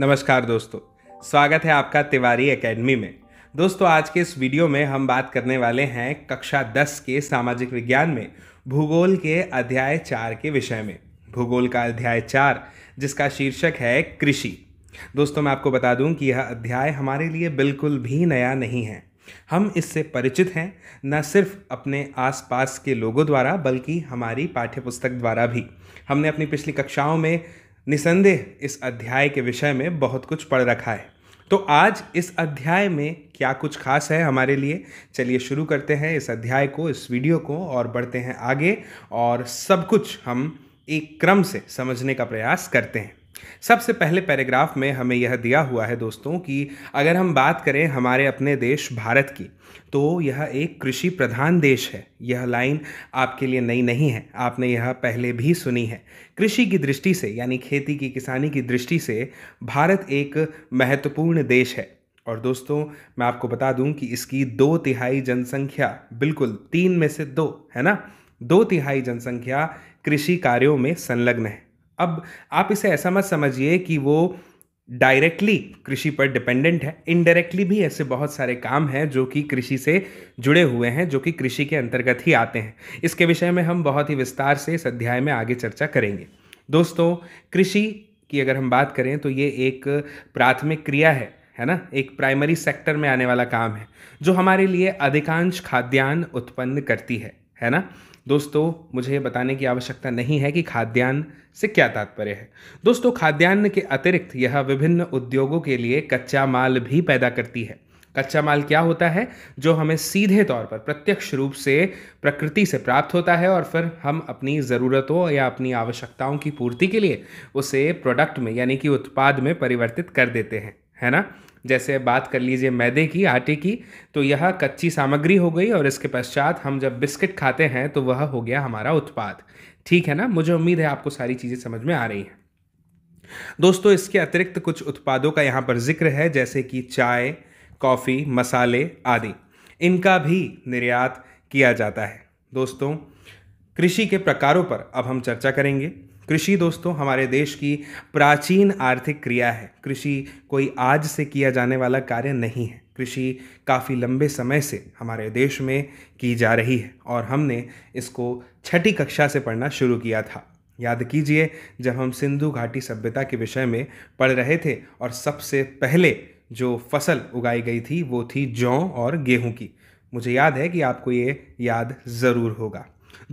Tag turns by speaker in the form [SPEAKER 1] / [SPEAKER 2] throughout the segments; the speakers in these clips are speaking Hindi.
[SPEAKER 1] नमस्कार दोस्तों स्वागत है आपका तिवारी एकेडमी में दोस्तों आज के इस वीडियो में हम बात करने वाले हैं कक्षा 10 के सामाजिक विज्ञान में भूगोल के अध्याय चार के विषय में भूगोल का अध्याय चार जिसका शीर्षक है कृषि दोस्तों मैं आपको बता दूं कि यह अध्याय हमारे लिए बिल्कुल भी नया नहीं है हम इससे परिचित हैं न सिर्फ अपने आसपास के लोगों द्वारा बल्कि हमारी पाठ्यपुस्तक द्वारा भी हमने अपनी पिछली कक्षाओं में निसंदेह इस अध्याय के विषय में बहुत कुछ पढ़ रखा है तो आज इस अध्याय में क्या कुछ खास है हमारे लिए चलिए शुरू करते हैं इस अध्याय को इस वीडियो को और बढ़ते हैं आगे और सब कुछ हम एक क्रम से समझने का प्रयास करते हैं सबसे पहले पैराग्राफ में हमें यह दिया हुआ है दोस्तों कि अगर हम बात करें हमारे अपने देश भारत की तो यह एक कृषि प्रधान देश है यह लाइन आपके लिए नई नहीं है आपने यह पहले भी सुनी है कृषि की दृष्टि से यानी खेती की किसानी की दृष्टि से भारत एक महत्वपूर्ण देश है और दोस्तों मैं आपको बता दूं कि इसकी दो तिहाई जनसंख्या बिल्कुल तीन में से दो है ना दो तिहाई जनसंख्या कृषि कार्यों में संलग्न है अब आप इसे ऐसा मत समझिए कि वो डायरेक्टली कृषि पर डिपेंडेंट है इनडायरेक्टली भी ऐसे बहुत सारे काम हैं जो कि कृषि से जुड़े हुए हैं जो कि कृषि के अंतर्गत ही आते हैं इसके विषय में हम बहुत ही विस्तार से इस अध्याय में आगे चर्चा करेंगे दोस्तों कृषि की अगर हम बात करें तो ये एक प्राथमिक क्रिया है है ना एक प्राइमरी सेक्टर में आने वाला काम है जो हमारे लिए अधिकांश खाद्यान्न उत्पन्न करती है है ना दोस्तों मुझे ये बताने की आवश्यकता नहीं है कि खाद्यान्न से क्या तात्पर्य है दोस्तों खाद्यान्न के अतिरिक्त यह विभिन्न उद्योगों के लिए कच्चा माल भी पैदा करती है कच्चा माल क्या होता है जो हमें सीधे तौर पर प्रत्यक्ष रूप से प्रकृति से प्राप्त होता है और फिर हम अपनी ज़रूरतों या अपनी आवश्यकताओं की पूर्ति के लिए उसे प्रोडक्ट में यानी कि उत्पाद में परिवर्तित कर देते हैं है ना जैसे बात कर लीजिए मैदे की आटे की तो यह कच्ची सामग्री हो गई और इसके पश्चात हम जब बिस्किट खाते हैं तो वह हो गया हमारा उत्पाद ठीक है ना मुझे उम्मीद है आपको सारी चीज़ें समझ में आ रही हैं दोस्तों इसके अतिरिक्त कुछ उत्पादों का यहाँ पर जिक्र है जैसे कि चाय कॉफ़ी मसाले आदि इनका भी निर्यात किया जाता है दोस्तों कृषि के प्रकारों पर अब हम चर्चा करेंगे कृषि दोस्तों हमारे देश की प्राचीन आर्थिक क्रिया है कृषि कोई आज से किया जाने वाला कार्य नहीं है कृषि काफ़ी लंबे समय से हमारे देश में की जा रही है और हमने इसको छठी कक्षा से पढ़ना शुरू किया था याद कीजिए जब हम सिंधु घाटी सभ्यता के विषय में पढ़ रहे थे और सबसे पहले जो फसल उगाई गई थी वो थी जौ और गेहूं की मुझे याद है कि आपको ये याद ज़रूर होगा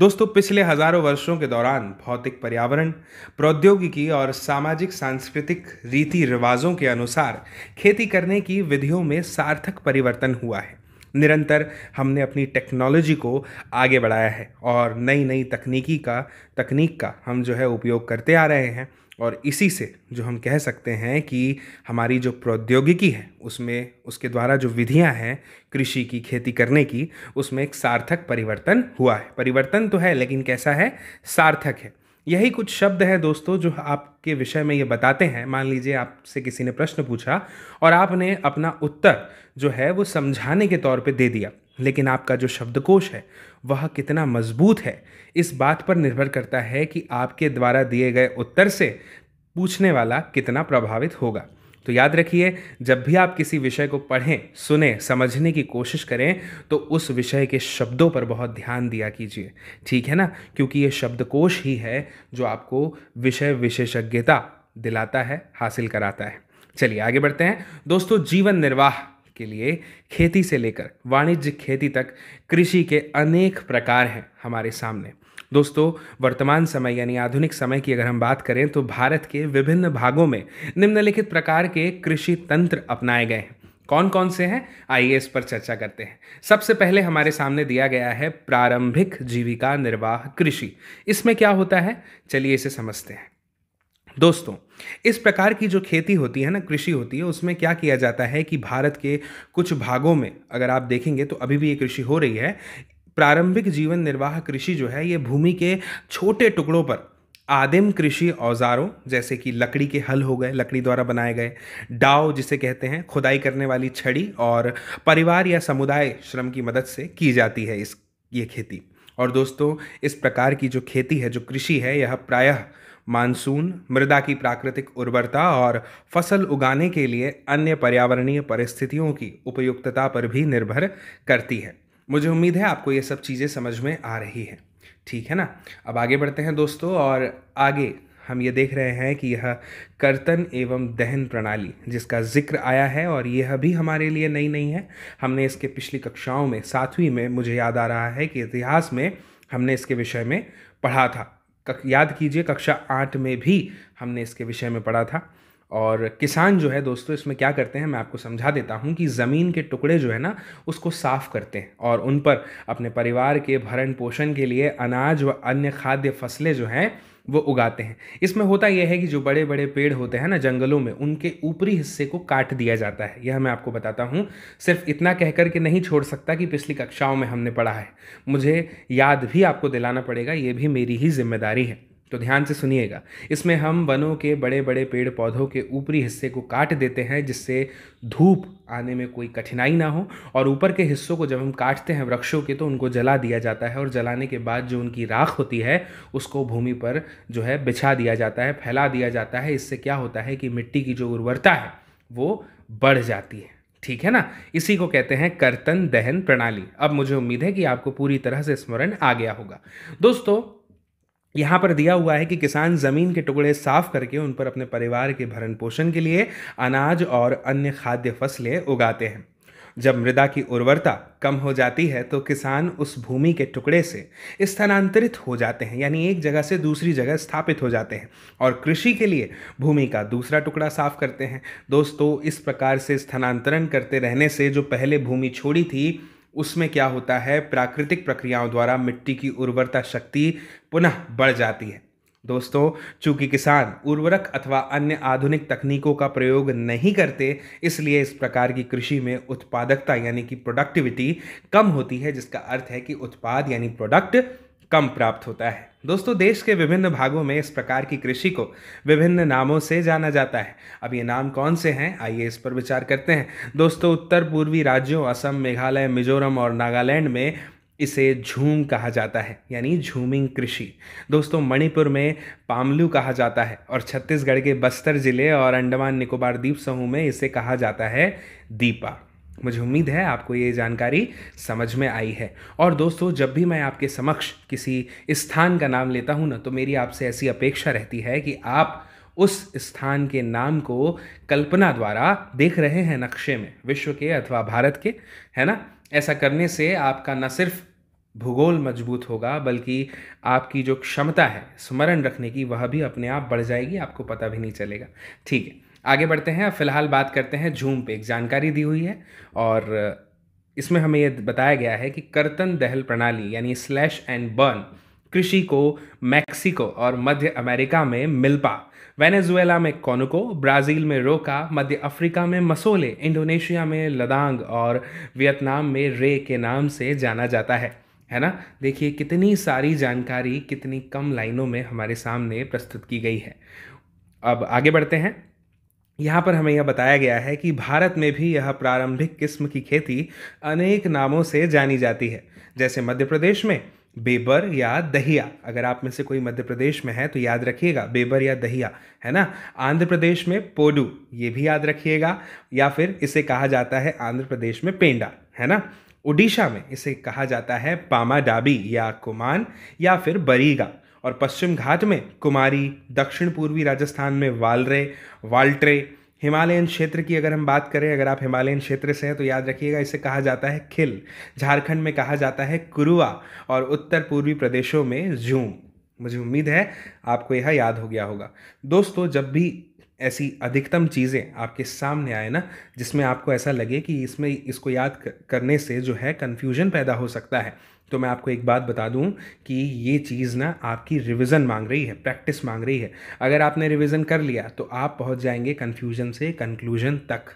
[SPEAKER 1] दोस्तों पिछले हजारों वर्षों के दौरान भौतिक पर्यावरण प्रौद्योगिकी और सामाजिक सांस्कृतिक रीति रिवाजों के अनुसार खेती करने की विधियों में सार्थक परिवर्तन हुआ है निरंतर हमने अपनी टेक्नोलॉजी को आगे बढ़ाया है और नई नई तकनीकी का तकनीक का हम जो है उपयोग करते आ रहे हैं और इसी से जो हम कह सकते हैं कि हमारी जो प्रौद्योगिकी है उसमें उसके द्वारा जो विधियां हैं कृषि की खेती करने की उसमें एक सार्थक परिवर्तन हुआ है परिवर्तन तो है लेकिन कैसा है सार्थक है यही कुछ शब्द हैं दोस्तों जो आपके विषय में ये बताते हैं मान लीजिए आपसे किसी ने प्रश्न पूछा और आपने अपना उत्तर जो है वो समझाने के तौर पे दे दिया लेकिन आपका जो शब्दकोश है वह कितना मजबूत है इस बात पर निर्भर करता है कि आपके द्वारा दिए गए उत्तर से पूछने वाला कितना प्रभावित होगा तो याद रखिए जब भी आप किसी विषय को पढ़ें सुने समझने की कोशिश करें तो उस विषय के शब्दों पर बहुत ध्यान दिया कीजिए ठीक है ना क्योंकि ये शब्दकोश ही है जो आपको विषय विशेषज्ञता दिलाता है हासिल कराता है चलिए आगे बढ़ते हैं दोस्तों जीवन निर्वाह के लिए खेती से लेकर वाणिज्य खेती तक कृषि के अनेक प्रकार हैं हमारे सामने दोस्तों वर्तमान समय यानी आधुनिक समय की अगर हम बात करें तो भारत के विभिन्न भागों में निम्नलिखित प्रकार के कृषि तंत्र अपनाए गए हैं कौन कौन से हैं आइए इस पर चर्चा करते हैं सबसे पहले हमारे सामने दिया गया है प्रारंभिक जीविका निर्वाह कृषि इसमें क्या होता है चलिए इसे समझते हैं दोस्तों इस प्रकार की जो खेती होती है ना कृषि होती है उसमें क्या किया जाता है कि भारत के कुछ भागों में अगर आप देखेंगे तो अभी भी ये कृषि हो रही है प्रारंभिक जीवन निर्वाह कृषि जो है ये भूमि के छोटे टुकड़ों पर आदिम कृषि औजारों जैसे कि लकड़ी के हल हो गए लकड़ी द्वारा बनाए गए डाव जिसे कहते हैं खुदाई करने वाली छड़ी और परिवार या समुदाय श्रम की मदद से की जाती है इस ये खेती और दोस्तों इस प्रकार की जो खेती है जो कृषि है यह प्रायः मानसून मृदा की प्राकृतिक उर्वरता और फसल उगाने के लिए अन्य पर्यावरणीय परिस्थितियों की उपयुक्तता पर भी निर्भर करती है मुझे उम्मीद है आपको ये सब चीज़ें समझ में आ रही है ठीक है ना अब आगे बढ़ते हैं दोस्तों और आगे हम ये देख रहे हैं कि यह कर्तन एवं दहन प्रणाली जिसका जिक्र आया है और यह भी हमारे लिए नई नहीं है हमने इसके पिछली कक्षाओं में सातवीं में मुझे याद आ रहा है कि इतिहास में हमने इसके विषय में पढ़ा था याद कीजिए कक्षा आठ में भी हमने इसके विषय में पढ़ा था और किसान जो है दोस्तों इसमें क्या करते हैं मैं आपको समझा देता हूँ कि ज़मीन के टुकड़े जो है ना उसको साफ़ करते हैं और उन पर अपने परिवार के भरण पोषण के लिए अनाज व अन्य खाद्य फसलें जो हैं वो उगाते हैं इसमें होता यह है कि जो बड़े बड़े पेड़ होते हैं ना जंगलों में उनके ऊपरी हिस्से को काट दिया जाता है यह मैं आपको बताता हूँ सिर्फ इतना कहकर के नहीं छोड़ सकता कि पिछली कक्षाओं में हमने पढ़ा है मुझे याद भी आपको दिलाना पड़ेगा ये भी मेरी ही जिम्मेदारी है तो ध्यान से सुनिएगा इसमें हम वनों के बड़े बड़े पेड़ पौधों के ऊपरी हिस्से को काट देते हैं जिससे धूप आने में कोई कठिनाई ना हो और ऊपर के हिस्सों को जब हम काटते हैं वृक्षों के तो उनको जला दिया जाता है और जलाने के बाद जो उनकी राख होती है उसको भूमि पर जो है बिछा दिया जाता है फैला दिया जाता है इससे क्या होता है कि मिट्टी की जो उर्वरता है वो बढ़ जाती है ठीक है ना इसी को कहते हैं कर्तन दहन प्रणाली अब मुझे उम्मीद है कि आपको पूरी तरह से स्मरण आ गया होगा दोस्तों यहाँ पर दिया हुआ है कि किसान ज़मीन के टुकड़े साफ करके उन पर अपने परिवार के भरण पोषण के लिए अनाज और अन्य खाद्य फसलें उगाते हैं जब मृदा की उर्वरता कम हो जाती है तो किसान उस भूमि के टुकड़े से स्थानांतरित हो जाते हैं यानी एक जगह से दूसरी जगह स्थापित हो जाते हैं और कृषि के लिए भूमि का दूसरा टुकड़ा साफ करते हैं दोस्तों इस प्रकार से स्थानांतरण करते रहने से जो पहले भूमि छोड़ी थी उसमें क्या होता है प्राकृतिक प्रक्रियाओं द्वारा मिट्टी की उर्वरता शक्ति पुनः बढ़ जाती है दोस्तों चूंकि किसान उर्वरक अथवा अन्य आधुनिक तकनीकों का प्रयोग नहीं करते इसलिए इस प्रकार की कृषि में उत्पादकता यानी कि प्रोडक्टिविटी कम होती है जिसका अर्थ है कि उत्पाद यानी प्रोडक्ट कम प्राप्त होता है दोस्तों देश के विभिन्न भागों में इस प्रकार की कृषि को विभिन्न नामों से जाना जाता है अब ये नाम कौन से हैं आइए इस पर विचार करते हैं दोस्तों उत्तर पूर्वी राज्यों असम मेघालय मिजोरम और नागालैंड में इसे झूम कहा जाता है यानी झूमिंग कृषि दोस्तों मणिपुर में पामलू कहा जाता है और छत्तीसगढ़ के बस्तर ज़िले और अंडमान निकोबार द्वीप समूह में इसे कहा जाता है दीपा मुझे उम्मीद है आपको ये जानकारी समझ में आई है और दोस्तों जब भी मैं आपके समक्ष किसी स्थान का नाम लेता हूँ ना तो मेरी आपसे ऐसी अपेक्षा रहती है कि आप उस स्थान के नाम को कल्पना द्वारा देख रहे हैं नक्शे में विश्व के अथवा भारत के है ना ऐसा करने से आपका न सिर्फ भूगोल मजबूत होगा बल्कि आपकी जो क्षमता है स्मरण रखने की वह भी अपने आप बढ़ जाएगी आपको पता भी नहीं चलेगा ठीक है आगे बढ़ते हैं फिलहाल बात करते हैं झूम पे एक जानकारी दी हुई है और इसमें हमें यह बताया गया है कि कर्तन दहल प्रणाली यानी स्लैश एंड बर्न कृषि को मैक्सिको और मध्य अमेरिका में मिल्पा वेनेजुएला में कॉनको ब्राज़ील में रोका मध्य अफ्रीका में मसोले इंडोनेशिया में लदांग और वियतनाम में रे के नाम से जाना जाता है है ना देखिए कितनी सारी जानकारी कितनी कम लाइनों में हमारे सामने प्रस्तुत की गई है अब आगे बढ़ते हैं यहाँ पर हमें यह बताया गया है कि भारत में भी यह प्रारंभिक किस्म की खेती अनेक नामों से जानी जाती है जैसे मध्य प्रदेश में बेबर या दहिया अगर आप में से कोई मध्य प्रदेश में है तो याद रखिएगा बेबर या दहिया है ना आंध्र प्रदेश में पोडू ये भी याद रखिएगा या फिर इसे कहा जाता है आंध्र प्रदेश में पेंडा है ना उड़ीसा में इसे कहा जाता है पामा डाबी या कुमान या फिर बरीगा और पश्चिम घाट में कुमारी दक्षिण पूर्वी राजस्थान में वालरे वाल्ट्रे हिमालयन क्षेत्र की अगर हम बात करें अगर आप हिमालयन क्षेत्र से हैं तो याद रखिएगा इसे कहा जाता है खिल झारखंड में कहा जाता है कुरुआ और उत्तर पूर्वी प्रदेशों में झूम मुझे उम्मीद है आपको यह याद हो गया होगा दोस्तों जब भी ऐसी अधिकतम चीज़ें आपके सामने आए ना जिसमें आपको ऐसा लगे कि इसमें इसको याद करने से जो है कन्फ्यूजन पैदा हो सकता है तो मैं आपको एक बात बता दूं कि ये चीज़ ना आपकी रिवीजन मांग रही है प्रैक्टिस मांग रही है अगर आपने रिवीजन कर लिया तो आप पहुंच जाएंगे कन्फ्यूजन से कंक्लूजन तक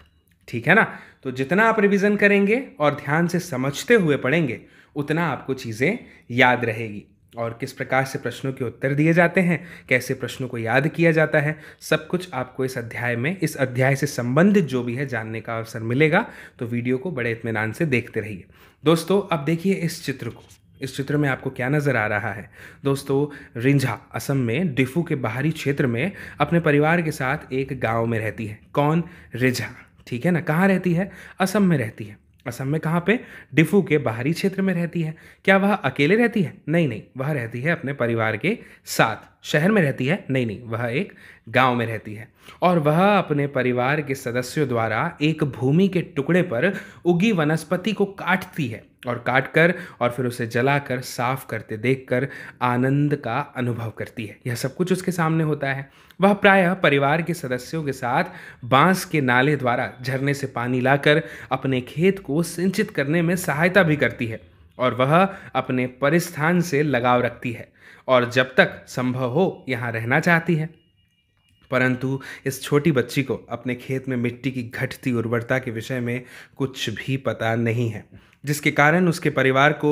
[SPEAKER 1] ठीक है ना तो जितना आप रिवीजन करेंगे और ध्यान से समझते हुए पढ़ेंगे उतना आपको चीज़ें याद रहेगी और किस प्रकार से प्रश्नों के उत्तर दिए जाते हैं कैसे प्रश्नों को याद किया जाता है सब कुछ आपको इस अध्याय में इस अध्याय से संबंधित जो भी है जानने का अवसर मिलेगा तो वीडियो को बड़े इतमान से देखते रहिए दोस्तों अब देखिए इस चित्र को इस चित्र में आपको क्या नज़र आ रहा है दोस्तों रिंझा असम में डिफू के बाहरी क्षेत्र में अपने परिवार के साथ एक गांव में रहती है कौन रिझा ठीक है ना कहाँ रहती है असम में रहती है असम में कहाँ पे डिफू के बाहरी क्षेत्र में रहती है क्या वह अकेले रहती है नहीं नहीं वह रहती है अपने परिवार के साथ शहर में रहती है नहीं नहीं वह एक गांव में रहती है और वह अपने परिवार के सदस्यों द्वारा एक भूमि के टुकड़े पर उगी वनस्पति को काटती है और काट कर और फिर उसे जलाकर साफ करते देखकर आनंद का अनुभव करती है यह सब कुछ उसके सामने होता है वह प्रायः परिवार के सदस्यों के साथ बांस के नाले द्वारा झरने से पानी लाकर अपने खेत को सिंचित करने में सहायता भी करती है और वह अपने परिस्थान से लगाव रखती है और जब तक संभव हो यहाँ रहना चाहती है परंतु इस छोटी बच्ची को अपने खेत में मिट्टी की घटती उर्वरता के विषय में कुछ भी पता नहीं है जिसके कारण उसके परिवार को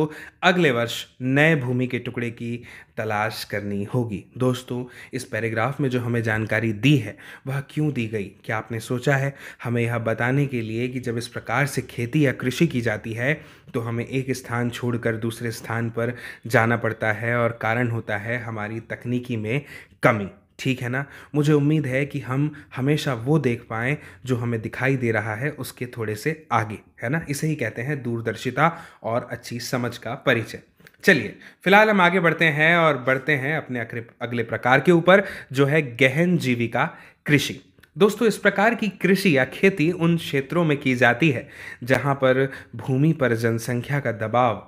[SPEAKER 1] अगले वर्ष नए भूमि के टुकड़े की तलाश करनी होगी दोस्तों इस पैराग्राफ में जो हमें जानकारी दी है वह क्यों दी गई क्या आपने सोचा है हमें यह बताने के लिए कि जब इस प्रकार से खेती या कृषि की जाती है तो हमें एक स्थान छोड़कर दूसरे स्थान पर जाना पड़ता है और कारण होता है हमारी तकनीकी में कमी ठीक है ना मुझे उम्मीद है कि हम हमेशा वो देख पाएँ जो हमें दिखाई दे रहा है उसके थोड़े से आगे है ना इसे ही कहते हैं दूरदर्शिता और अच्छी समझ का परिचय चलिए फिलहाल हम आगे बढ़ते हैं और बढ़ते हैं अपने अगले प्रकार के ऊपर जो है गहन जीविका कृषि दोस्तों इस प्रकार की कृषि या खेती उन क्षेत्रों में की जाती है जहाँ पर भूमि पर जनसंख्या का दबाव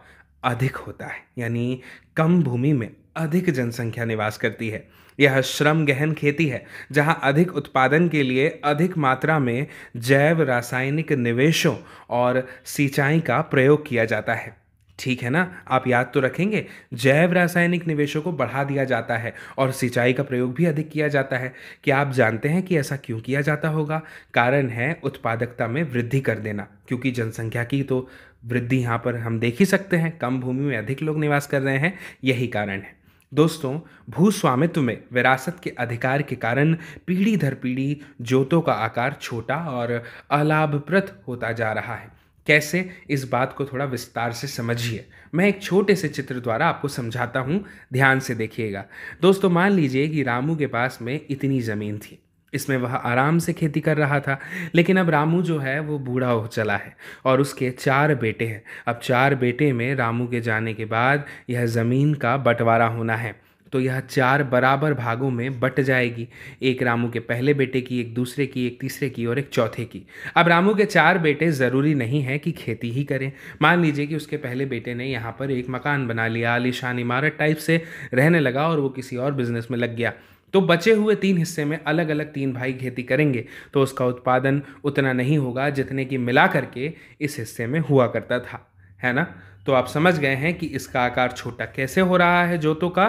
[SPEAKER 1] अधिक होता है यानी कम भूमि में अधिक जनसंख्या निवास करती है यह श्रम गहन खेती है जहां अधिक उत्पादन के लिए अधिक मात्रा में जैव रासायनिक निवेशों और सिंचाई का प्रयोग किया जाता है ठीक है ना आप याद तो रखेंगे जैव रासायनिक निवेशों को बढ़ा दिया जाता है और सिंचाई का प्रयोग भी अधिक किया जाता है क्या आप जानते हैं कि ऐसा क्यों किया जाता होगा कारण है उत्पादकता में वृद्धि कर देना क्योंकि जनसंख्या की तो वृद्धि यहाँ पर हम देख ही सकते हैं कम भूमि में अधिक लोग निवास कर रहे हैं यही कारण है दोस्तों भूस्वामित्व में विरासत के अधिकार के कारण पीढ़ी दर पीढ़ी जोतों का आकार छोटा और अलाभप्रद होता जा रहा है कैसे इस बात को थोड़ा विस्तार से समझिए मैं एक छोटे से चित्र द्वारा आपको समझाता हूँ ध्यान से देखिएगा दोस्तों मान लीजिए कि रामू के पास में इतनी ज़मीन थी इसमें वह आराम से खेती कर रहा था लेकिन अब रामू जो है वो बूढ़ा हो चला है और उसके चार बेटे हैं अब चार बेटे में रामू के जाने के बाद यह ज़मीन का बंटवारा होना है तो यह चार बराबर भागों में बट जाएगी एक रामू के पहले बेटे की एक दूसरे की एक तीसरे की और एक चौथे की अब रामू के चार बेटे ज़रूरी नहीं है कि खेती ही करें मान लीजिए कि उसके पहले बेटे ने यहाँ पर एक मकान बना लिया आलिशान इमारत टाइप से रहने लगा और वो किसी और बिजनेस में लग गया तो बचे हुए तीन हिस्से में अलग अलग तीन भाई खेती करेंगे तो उसका उत्पादन उतना नहीं होगा जितने की मिला करके इस हिस्से में हुआ करता था है ना तो आप समझ गए हैं कि इसका आकार छोटा कैसे हो रहा है जोतों का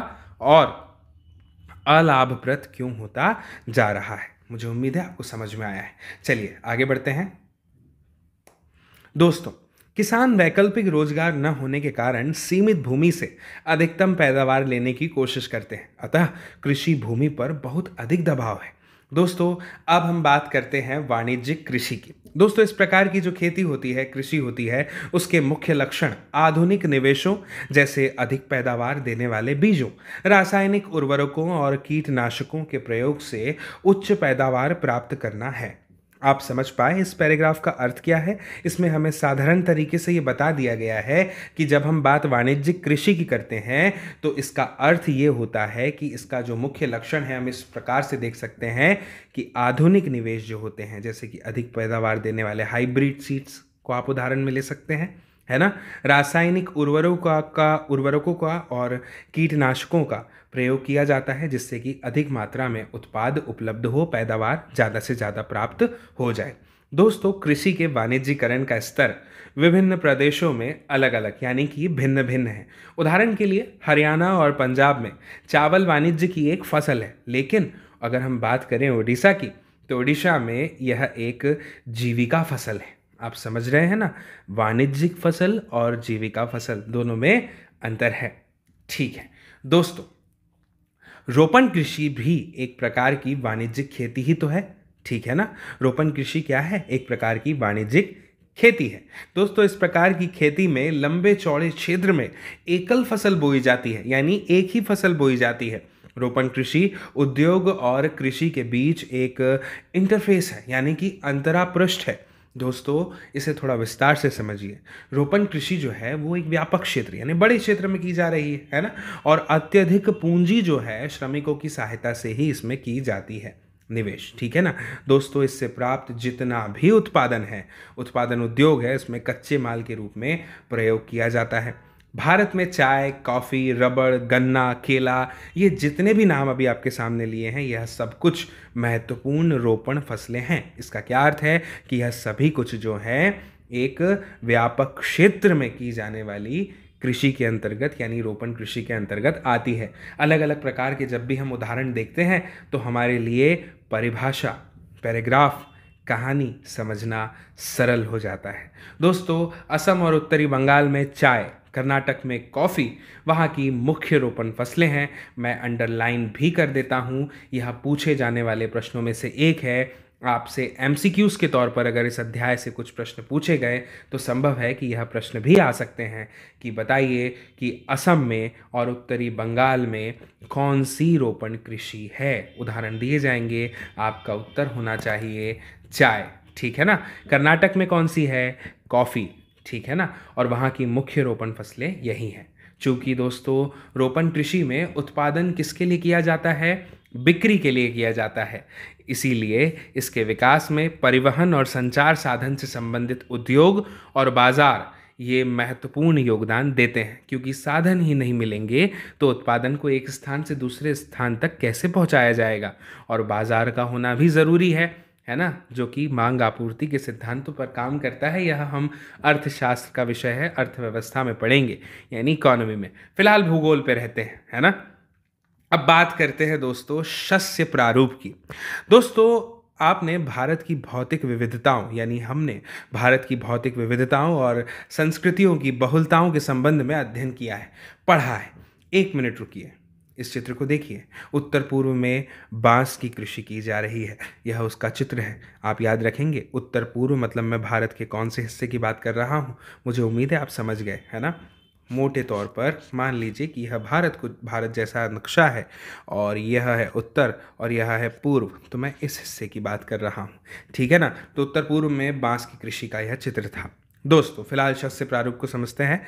[SPEAKER 1] और अलाभप्रद क्यों होता जा रहा है मुझे उम्मीद है आपको समझ में आया है चलिए आगे बढ़ते हैं दोस्तों किसान वैकल्पिक रोजगार न होने के कारण सीमित भूमि से अधिकतम पैदावार लेने की कोशिश करते हैं अतः कृषि भूमि पर बहुत अधिक दबाव है दोस्तों अब हम बात करते हैं वाणिज्यिक कृषि की दोस्तों इस प्रकार की जो खेती होती है कृषि होती है उसके मुख्य लक्षण आधुनिक निवेशों जैसे अधिक पैदावार देने वाले बीजों रासायनिक उर्वरकों और कीटनाशकों के प्रयोग से उच्च पैदावार प्राप्त करना है आप समझ पाए इस पैराग्राफ का अर्थ क्या है इसमें हमें साधारण तरीके से ये बता दिया गया है कि जब हम बात वाणिज्यिक कृषि की करते हैं तो इसका अर्थ ये होता है कि इसका जो मुख्य लक्षण है हम इस प्रकार से देख सकते हैं कि आधुनिक निवेश जो होते हैं जैसे कि अधिक पैदावार देने वाले हाइब्रिड सीड्स को आप उदाहरण में ले सकते हैं है ना रासायनिक उर्वरों का का उर्वरकों का और कीटनाशकों का प्रयोग किया जाता है जिससे कि अधिक मात्रा में उत्पाद उपलब्ध हो पैदावार ज़्यादा से ज़्यादा प्राप्त हो जाए दोस्तों कृषि के वाणिज्यकरण का स्तर विभिन्न प्रदेशों में अलग अलग यानी कि भिन्न भिन्न है उदाहरण के लिए हरियाणा और पंजाब में चावल वाणिज्य की एक फसल है लेकिन अगर हम बात करें ओडिशा की तो उड़ीसा में यह एक जीविका फसल है आप समझ रहे हैं ना वाणिज्यिक फसल और जीविका फसल दोनों में अंतर है ठीक है दोस्तों रोपण कृषि भी एक प्रकार की वाणिज्यिक खेती ही तो है ठीक है ना रोपण कृषि क्या है एक प्रकार की वाणिज्यिक खेती है दोस्तों इस प्रकार की खेती में लंबे चौड़े क्षेत्र में एकल फसल बोई जाती है यानी एक ही फसल बोई जाती है रोपण कृषि उद्योग और कृषि के बीच एक इंटरफेस है यानी कि अंतरापृष्ठ है दोस्तों इसे थोड़ा विस्तार से समझिए रोपण कृषि जो है वो एक व्यापक क्षेत्र यानी बड़े क्षेत्र में की जा रही है ना और अत्यधिक पूंजी जो है श्रमिकों की सहायता से ही इसमें की जाती है निवेश ठीक है ना दोस्तों इससे प्राप्त जितना भी उत्पादन है उत्पादन उद्योग है इसमें कच्चे माल के रूप में प्रयोग किया जाता है भारत में चाय कॉफ़ी रबड़ गन्ना केला ये जितने भी नाम अभी आपके सामने लिए हैं यह सब कुछ महत्वपूर्ण रोपण फसलें हैं इसका क्या अर्थ है कि यह सभी कुछ जो है एक व्यापक क्षेत्र में की जाने वाली कृषि के अंतर्गत यानी रोपण कृषि के अंतर्गत आती है अलग अलग प्रकार के जब भी हम उदाहरण देखते हैं तो हमारे लिए परिभाषा पैराग्राफ कहानी समझना सरल हो जाता है दोस्तों असम और उत्तरी बंगाल में चाय कर्नाटक में कॉफ़ी वहाँ की मुख्य रोपण फसलें हैं मैं अंडरलाइन भी कर देता हूँ यह पूछे जाने वाले प्रश्नों में से एक है आपसे एम के तौर पर अगर इस अध्याय से कुछ प्रश्न पूछे गए तो संभव है कि यह प्रश्न भी आ सकते हैं कि बताइए कि असम में और उत्तरी बंगाल में कौन सी रोपण कृषि है उदाहरण दिए जाएंगे आपका उत्तर होना चाहिए चाय ठीक है ना कर्नाटक में कौन सी है कॉफ़ी ठीक है ना और वहाँ की मुख्य रोपण फसलें यही हैं चूँकि दोस्तों रोपण कृषि में उत्पादन किसके लिए किया जाता है बिक्री के लिए किया जाता है इसीलिए इसके विकास में परिवहन और संचार साधन से संबंधित उद्योग और बाज़ार ये महत्वपूर्ण योगदान देते हैं क्योंकि साधन ही नहीं मिलेंगे तो उत्पादन को एक स्थान से दूसरे स्थान तक कैसे पहुंचाया जाएगा और बाज़ार का होना भी ज़रूरी है है ना जो कि मांग आपूर्ति के सिद्धांतों पर काम करता है यह हम अर्थशास्त्र का विषय है अर्थव्यवस्था में पढ़ेंगे यानी इकोनॉमी में फिलहाल भूगोल पे रहते हैं है ना अब बात करते हैं दोस्तों शस्य प्रारूप की दोस्तों आपने भारत की भौतिक विविधताओं यानी हमने भारत की भौतिक विविधताओं और संस्कृतियों की बहुलताओं के संबंध में अध्ययन किया है पढ़ा है एक मिनट रुकिए इस चित्र को देखिए उत्तर पूर्व में बांस की कृषि की जा रही है यह उसका चित्र है आप याद रखेंगे उत्तर पूर्व मतलब मैं भारत के कौन से हिस्से की बात कर रहा हूँ मुझे उम्मीद है आप समझ गए है ना मोटे तौर पर मान लीजिए कि यह भारत को भारत जैसा नक्शा है और यह है उत्तर और यह है पूर्व तो मैं इस हिस्से की बात कर रहा हूँ ठीक है ना तो उत्तर पूर्व में बांस की कृषि का यह चित्र था दोस्तों फिलहाल शस्य प्रारूप को समझते हैं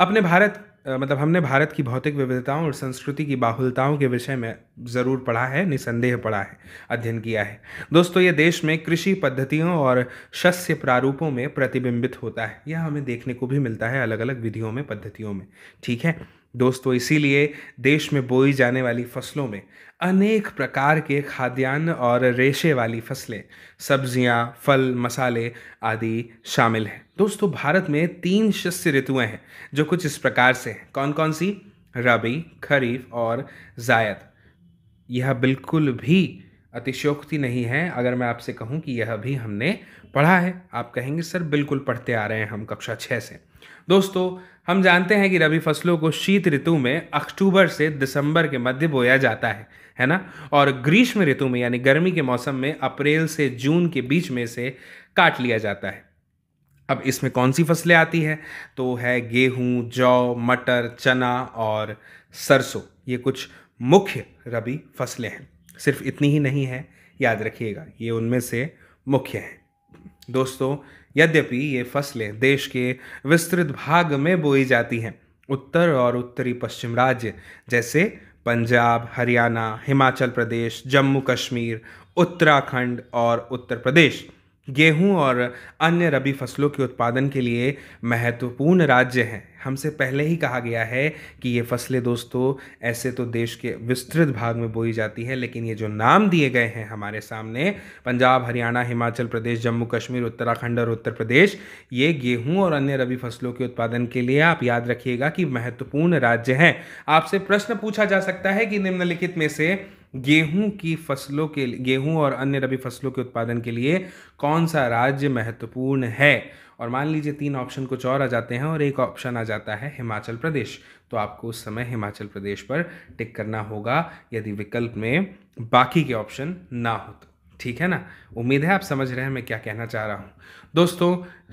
[SPEAKER 1] अपने भारत मतलब हमने भारत की भौतिक विविधताओं और संस्कृति की बाहुलताओं के विषय में ज़रूर पढ़ा है निसंदेह पढ़ा है अध्ययन किया है दोस्तों ये देश में कृषि पद्धतियों और शस्य प्रारूपों में प्रतिबिंबित होता है यह हमें देखने को भी मिलता है अलग अलग विधियों में पद्धतियों में ठीक है दोस्तों इसीलिए देश में बोई जाने वाली फसलों में अनेक प्रकार के खाद्यान्न और रेशे वाली फसलें सब्जियां, फल मसाले आदि शामिल हैं दोस्तों भारत में तीन शस्य ऋतुएं हैं जो कुछ इस प्रकार से हैं कौन कौन सी रबी खरीफ और जायद यह बिल्कुल भी अतिशोक्ति नहीं है अगर मैं आपसे कहूं कि यह भी हमने पढ़ा है आप कहेंगे सर बिल्कुल पढ़ते आ रहे हैं हम कक्षा छः से दोस्तों हम जानते हैं कि रबी फसलों को शीत ऋतु में अक्टूबर से दिसंबर के मध्य बोया जाता है है ना और ग्रीष्म ऋतु में यानी गर्मी के मौसम में अप्रैल से जून के बीच में से काट लिया जाता है अब इसमें कौन सी फसलें आती है तो है गेहूं जौ मटर चना और सरसों ये कुछ मुख्य रबी फसलें हैं सिर्फ इतनी ही नहीं है याद रखिएगा ये उनमें से मुख्य हैं दोस्तों यद्यपि ये फसलें देश के विस्तृत भाग में बोई जाती हैं उत्तर और उत्तरी पश्चिम राज्य जैसे पंजाब हरियाणा हिमाचल प्रदेश जम्मू कश्मीर उत्तराखंड और उत्तर प्रदेश गेहूं और अन्य रबी फसलों के उत्पादन के लिए महत्वपूर्ण राज्य हैं हमसे पहले ही कहा गया है कि ये फसलें दोस्तों ऐसे तो देश के विस्तृत भाग में बोई जाती है लेकिन ये जो नाम दिए गए हैं हमारे सामने पंजाब हरियाणा हिमाचल प्रदेश जम्मू कश्मीर उत्तराखंड और उत्तर प्रदेश ये गेहूं और अन्य रबी फसलों के उत्पादन के लिए आप याद रखिएगा कि महत्वपूर्ण राज्य हैं आपसे प्रश्न पूछा जा सकता है कि निम्नलिखित में से गेहूं की फसलों के गेहूं और अन्य रबी फसलों के उत्पादन के लिए कौन सा राज्य महत्वपूर्ण है और मान लीजिए तीन ऑप्शन कुछ और आ जाते हैं और एक ऑप्शन आ जाता है हिमाचल प्रदेश तो आपको उस समय हिमाचल प्रदेश पर टिक करना होगा यदि विकल्प में बाकी के ऑप्शन ना हो तो ठीक है ना उम्मीद है आप समझ रहे हैं मैं क्या कहना चाह रहा हूँ दोस्तों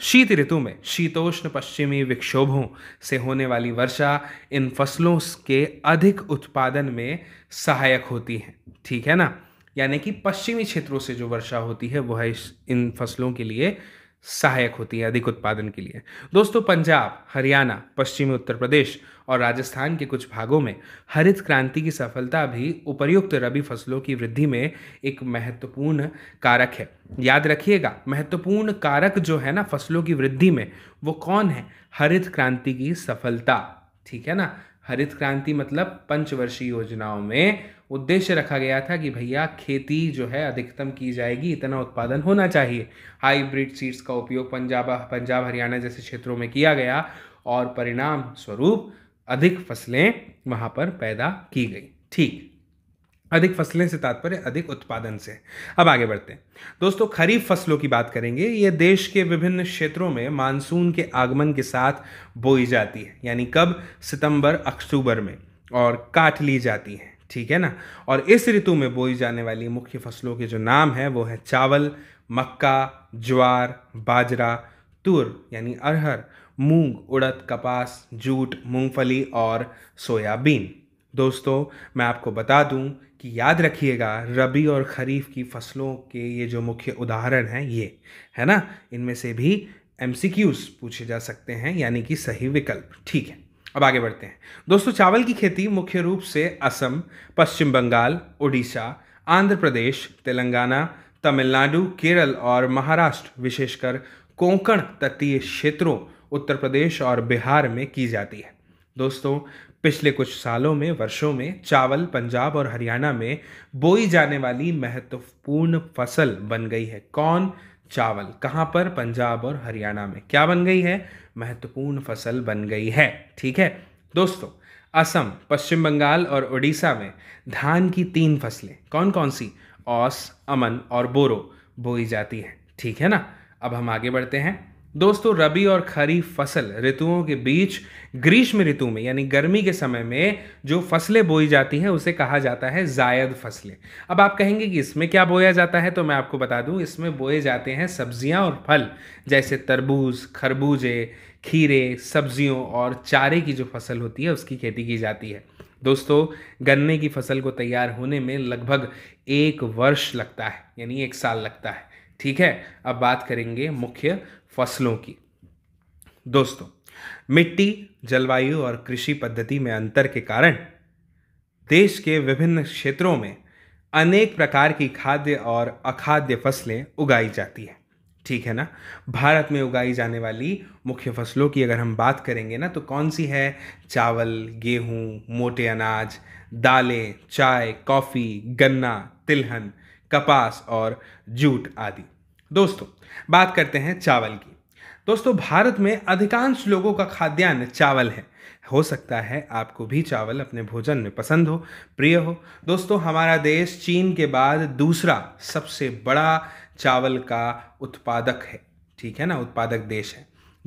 [SPEAKER 1] शीत ऋतु में शीतोष्ण पश्चिमी विक्षोभों से होने वाली वर्षा इन फसलों के अधिक उत्पादन में सहायक होती है ठीक है ना यानी कि पश्चिमी क्षेत्रों से जो वर्षा होती है वह इन फसलों के लिए सहायक होती है अधिक उत्पादन के लिए दोस्तों पंजाब हरियाणा पश्चिमी उत्तर प्रदेश और राजस्थान के कुछ भागों में हरित क्रांति की सफलता भी उपर्युक्त रबी फसलों की वृद्धि में एक महत्वपूर्ण कारक है याद रखिएगा महत्वपूर्ण कारक जो है ना फसलों की वृद्धि में वो कौन है हरित क्रांति की सफलता ठीक है ना हरित क्रांति मतलब पंचवर्षीय योजनाओं में उद्देश्य रखा गया था कि भैया खेती जो है अधिकतम की जाएगी इतना उत्पादन होना चाहिए हाईब्रिड सीड्स का उपयोग पंजाब पंजाब हरियाणा जैसे क्षेत्रों में किया गया और परिणाम स्वरूप अधिक फसलें वहाँ पर पैदा की गई ठीक अधिक फसलें से तात्पर्य अधिक उत्पादन से अब आगे बढ़ते हैं दोस्तों खरीफ फसलों की बात करेंगे ये देश के विभिन्न क्षेत्रों में मानसून के आगमन के साथ बोई जाती है यानी कब सितंबर अक्टूबर में और काट ली जाती है ठीक है ना और इस ऋतु में बोई जाने वाली मुख्य फसलों के जो नाम हैं वो है चावल मक्का ज्वार बाजरा तुर यानी अरहर मूंग उड़द कपास जूट मूंगफली और सोयाबीन दोस्तों मैं आपको बता दूं कि याद रखिएगा रबी और खरीफ की फसलों के ये जो मुख्य उदाहरण हैं ये है ना इनमें से भी एम पूछे जा सकते हैं यानी कि सही विकल्प ठीक है अब आगे बढ़ते हैं दोस्तों चावल की खेती मुख्य रूप से असम पश्चिम बंगाल उड़ीसा आंध्र प्रदेश तेलंगाना तमिलनाडु केरल और महाराष्ट्र विशेषकर कोंकण तटीय क्षेत्रों उत्तर प्रदेश और बिहार में की जाती है दोस्तों पिछले कुछ सालों में वर्षों में चावल पंजाब और हरियाणा में बोई जाने वाली महत्वपूर्ण फसल बन गई है कौन चावल कहाँ पर पंजाब और हरियाणा में क्या बन गई है महत्वपूर्ण फसल बन गई है ठीक है दोस्तों असम पश्चिम बंगाल और उड़ीसा में धान की तीन फसलें कौन कौन सी औस अमन और बोरो बोई जाती है ठीक है ना अब हम आगे बढ़ते हैं दोस्तों रबी और खरीफ फसल ऋतुओं के बीच ग्रीष्म ऋतु में यानी गर्मी के समय में जो फसलें बोई जाती हैं उसे कहा जाता है जायद फसलें अब आप कहेंगे कि इसमें क्या बोया जाता है तो मैं आपको बता दूं इसमें बोए जाते हैं सब्जियां और फल जैसे तरबूज खरबूजे खीरे सब्जियों और चारे की जो फसल होती है उसकी खेती की जाती है दोस्तों गन्ने की फसल को तैयार होने में लगभग एक वर्ष लगता है यानी एक साल लगता है ठीक है अब बात करेंगे मुख्य फसलों की दोस्तों मिट्टी जलवायु और कृषि पद्धति में अंतर के कारण देश के विभिन्न क्षेत्रों में अनेक प्रकार की खाद्य और अखाद्य फसलें उगाई जाती हैं ठीक है ना भारत में उगाई जाने वाली मुख्य फसलों की अगर हम बात करेंगे ना तो कौन सी है चावल गेहूँ मोटे अनाज दालें चाय कॉफ़ी गन्ना तिलहन कपास और जूट आदि दोस्तों बात करते हैं चावल की दोस्तों भारत में अधिकांश लोगों का खाद्यान्न चावल है हो सकता है आपको भी चावल अपने भोजन में पसंद हो प्रिय हो दोस्तों हमारा देश चीन के बाद दूसरा सबसे बड़ा चावल का उत्पादक है ठीक है ना उत्पादक देश है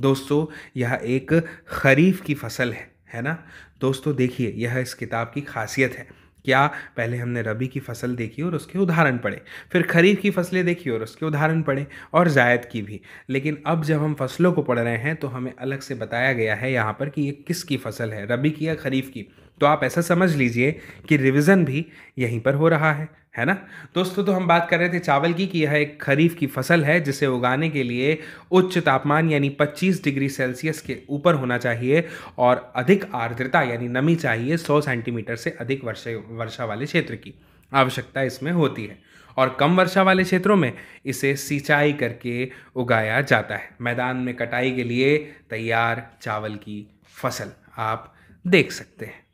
[SPEAKER 1] दोस्तों यह एक खरीफ की फसल है है ना दोस्तों देखिए यह इस किताब की खासियत है क्या पहले हमने रबी की फसल देखी और उसके उदाहरण पढ़े फिर खरीफ की फसलें देखी और उसके उदाहरण पढ़े और जायद की भी लेकिन अब जब हम फसलों को पढ़ रहे हैं तो हमें अलग से बताया गया है यहाँ पर कि ये किसकी फसल है रबी की या खरीफ की तो आप ऐसा समझ लीजिए कि रिविज़न भी यहीं पर हो रहा है है ना दोस्तों तो हम बात कर रहे थे चावल की कि यह एक खरीफ की फसल है जिसे उगाने के लिए उच्च तापमान यानी 25 डिग्री सेल्सियस के ऊपर होना चाहिए और अधिक आर्द्रता यानी नमी चाहिए 100 सेंटीमीटर से अधिक वर्षा वर्षा वाले क्षेत्र की आवश्यकता इसमें होती है और कम वर्षा वाले क्षेत्रों में इसे सिंचाई करके उगाया जाता है मैदान में कटाई के लिए तैयार चावल की फसल आप देख सकते हैं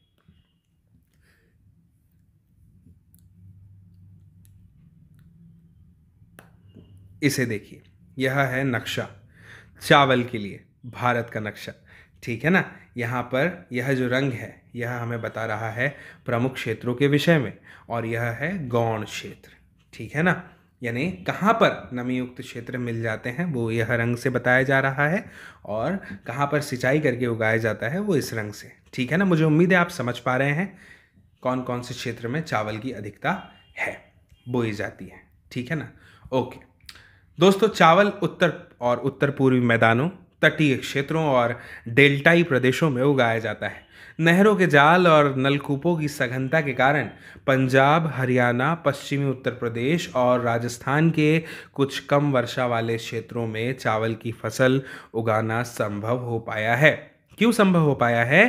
[SPEAKER 1] इसे देखिए यह है नक्शा चावल के लिए भारत का नक्शा ठीक है ना यहाँ पर यह जो रंग है यह हमें बता रहा है प्रमुख क्षेत्रों के विषय में और यह है गौण क्षेत्र ठीक है ना यानी कहाँ पर नमीयुक्त क्षेत्र मिल जाते हैं वो यह रंग से बताया जा रहा है और कहाँ पर सिंचाई करके उगाया जाता है वो इस रंग से ठीक है ना मुझे उम्मीद है आप समझ पा रहे हैं कौन कौन से क्षेत्र में चावल की अधिकता है बोई जाती है ठीक है ना ओके दोस्तों चावल उत्तर और उत्तर पूर्वी मैदानों तटीय क्षेत्रों और डेल्टाई प्रदेशों में उगाया जाता है नहरों के जाल और नलकूपों की सघनता के कारण पंजाब हरियाणा पश्चिमी उत्तर प्रदेश और राजस्थान के कुछ कम वर्षा वाले क्षेत्रों में चावल की फसल उगाना संभव हो पाया है क्यों संभव हो पाया है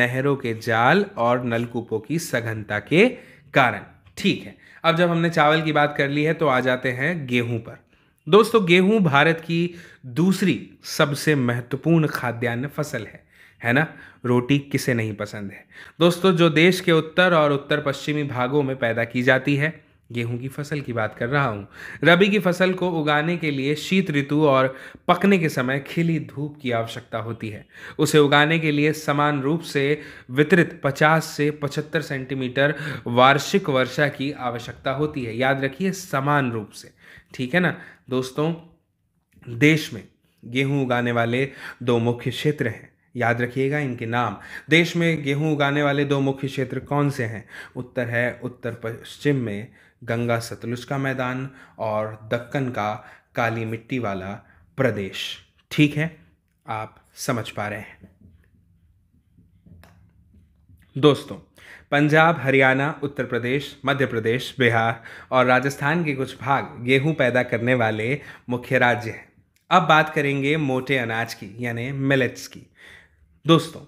[SPEAKER 1] नहरों के जाल और नलकूपों की सघनता के कारण ठीक है अब जब हमने चावल की बात कर ली है तो आ जाते हैं गेहूं पर दोस्तों गेहूं भारत की दूसरी सबसे महत्वपूर्ण खाद्यान्न फसल है है ना रोटी किसे नहीं पसंद है दोस्तों जो देश के उत्तर और उत्तर पश्चिमी भागों में पैदा की जाती है गेहूं की फसल की बात कर रहा हूँ रबी की फसल को उगाने के लिए शीत ऋतु और पकने के समय खिली धूप की आवश्यकता होती है उसे उगाने के लिए समान रूप से वितरित 50 से 75 सेंटीमीटर वार्षिक वर्षा की आवश्यकता होती है याद रखिए समान रूप से ठीक है ना दोस्तों देश में गेहूं उगाने वाले दो मुख्य क्षेत्र हैं याद रखिएगा इनके नाम देश में गेहूं उगाने वाले दो मुख्य क्षेत्र कौन से हैं उत्तर है उत्तर पश्चिम में गंगा सतलुज का मैदान और दक्कन का काली मिट्टी वाला प्रदेश ठीक है आप समझ पा रहे हैं दोस्तों पंजाब हरियाणा उत्तर प्रदेश मध्य प्रदेश बिहार और राजस्थान के कुछ भाग गेहूं पैदा करने वाले मुख्य राज्य हैं अब बात करेंगे मोटे अनाज की यानी मिलेट्स की दोस्तों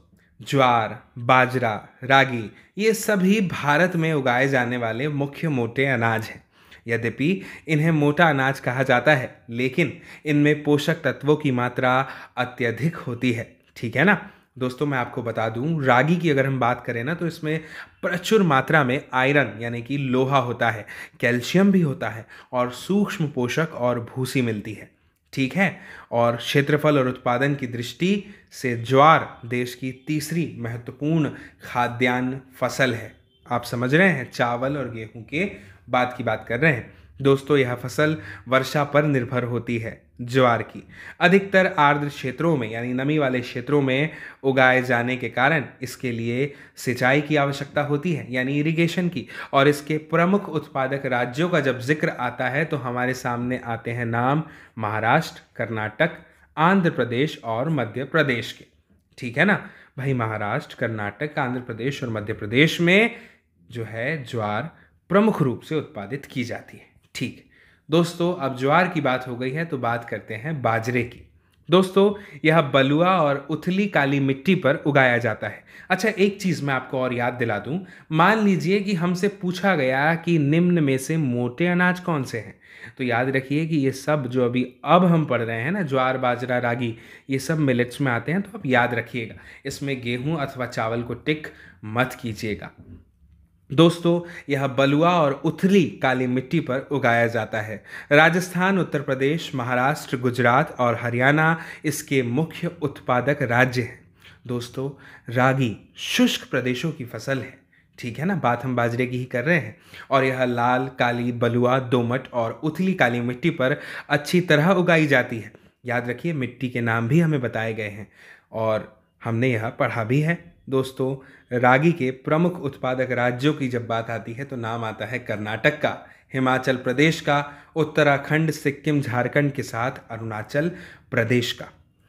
[SPEAKER 1] ज्वार बाजरा रागी ये सभी भारत में उगाए जाने वाले मुख्य मोटे अनाज हैं यद्यपि इन्हें मोटा अनाज कहा जाता है लेकिन इनमें पोषक तत्वों की मात्रा अत्यधिक होती है ठीक है ना दोस्तों मैं आपको बता दूं रागी की अगर हम बात करें ना तो इसमें प्रचुर मात्रा में आयरन यानी कि लोहा होता है कैल्शियम भी होता है और सूक्ष्म पोषक और भूसी मिलती है ठीक है और क्षेत्रफल और उत्पादन की दृष्टि से ज्वार देश की तीसरी महत्वपूर्ण खाद्यान्न फसल है आप समझ रहे हैं चावल और गेहूं के बाद की बात कर रहे हैं दोस्तों यह फसल वर्षा पर निर्भर होती है ज्वार की अधिकतर आर्द्र क्षेत्रों में यानी नमी वाले क्षेत्रों में उगाए जाने के कारण इसके लिए सिंचाई की आवश्यकता होती है यानी इरिगेशन की और इसके प्रमुख उत्पादक राज्यों का जब जिक्र आता है तो हमारे सामने आते हैं नाम महाराष्ट्र कर्नाटक आंध्र प्रदेश और मध्य प्रदेश के ठीक है ना भाई महाराष्ट्र कर्नाटक आंध्र प्रदेश और मध्य प्रदेश में जो है ज्वार प्रमुख रूप से उत्पादित की जाती है ठीक दोस्तों अब ज्वार की बात हो गई है तो बात करते हैं बाजरे की दोस्तों यह बलुआ और उथली काली मिट्टी पर उगाया जाता है अच्छा एक चीज़ मैं आपको और याद दिला दूं मान लीजिए कि हमसे पूछा गया कि निम्न में से मोटे अनाज कौन से हैं तो याद रखिए कि ये सब जो अभी अब हम पढ़ रहे हैं ना ज्वार बाजरा रागी ये सब मिलेट्स में आते हैं तो आप याद रखिएगा इसमें गेहूँ अथवा चावल को टिक मत कीजिएगा दोस्तों यह बलुआ और उथली काली मिट्टी पर उगाया जाता है राजस्थान उत्तर प्रदेश महाराष्ट्र गुजरात और हरियाणा इसके मुख्य उत्पादक राज्य हैं दोस्तों रागी शुष्क प्रदेशों की फसल है ठीक है ना बात हम बाजरे की ही कर रहे हैं और यह लाल काली बलुआ दोमट और उथली काली मिट्टी पर अच्छी तरह उगाई जाती है याद रखिए मिट्टी के नाम भी हमें बताए गए हैं और हमने यह पढ़ा भी है दोस्तों रागी के प्रमुख उत्पादक राज्यों की जब बात आती है तो नाम आता है कर्नाटक का हिमाचल प्रदेश का उत्तराखंड सिक्किम झारखंड के साथ अरुणाचल प्रदेश का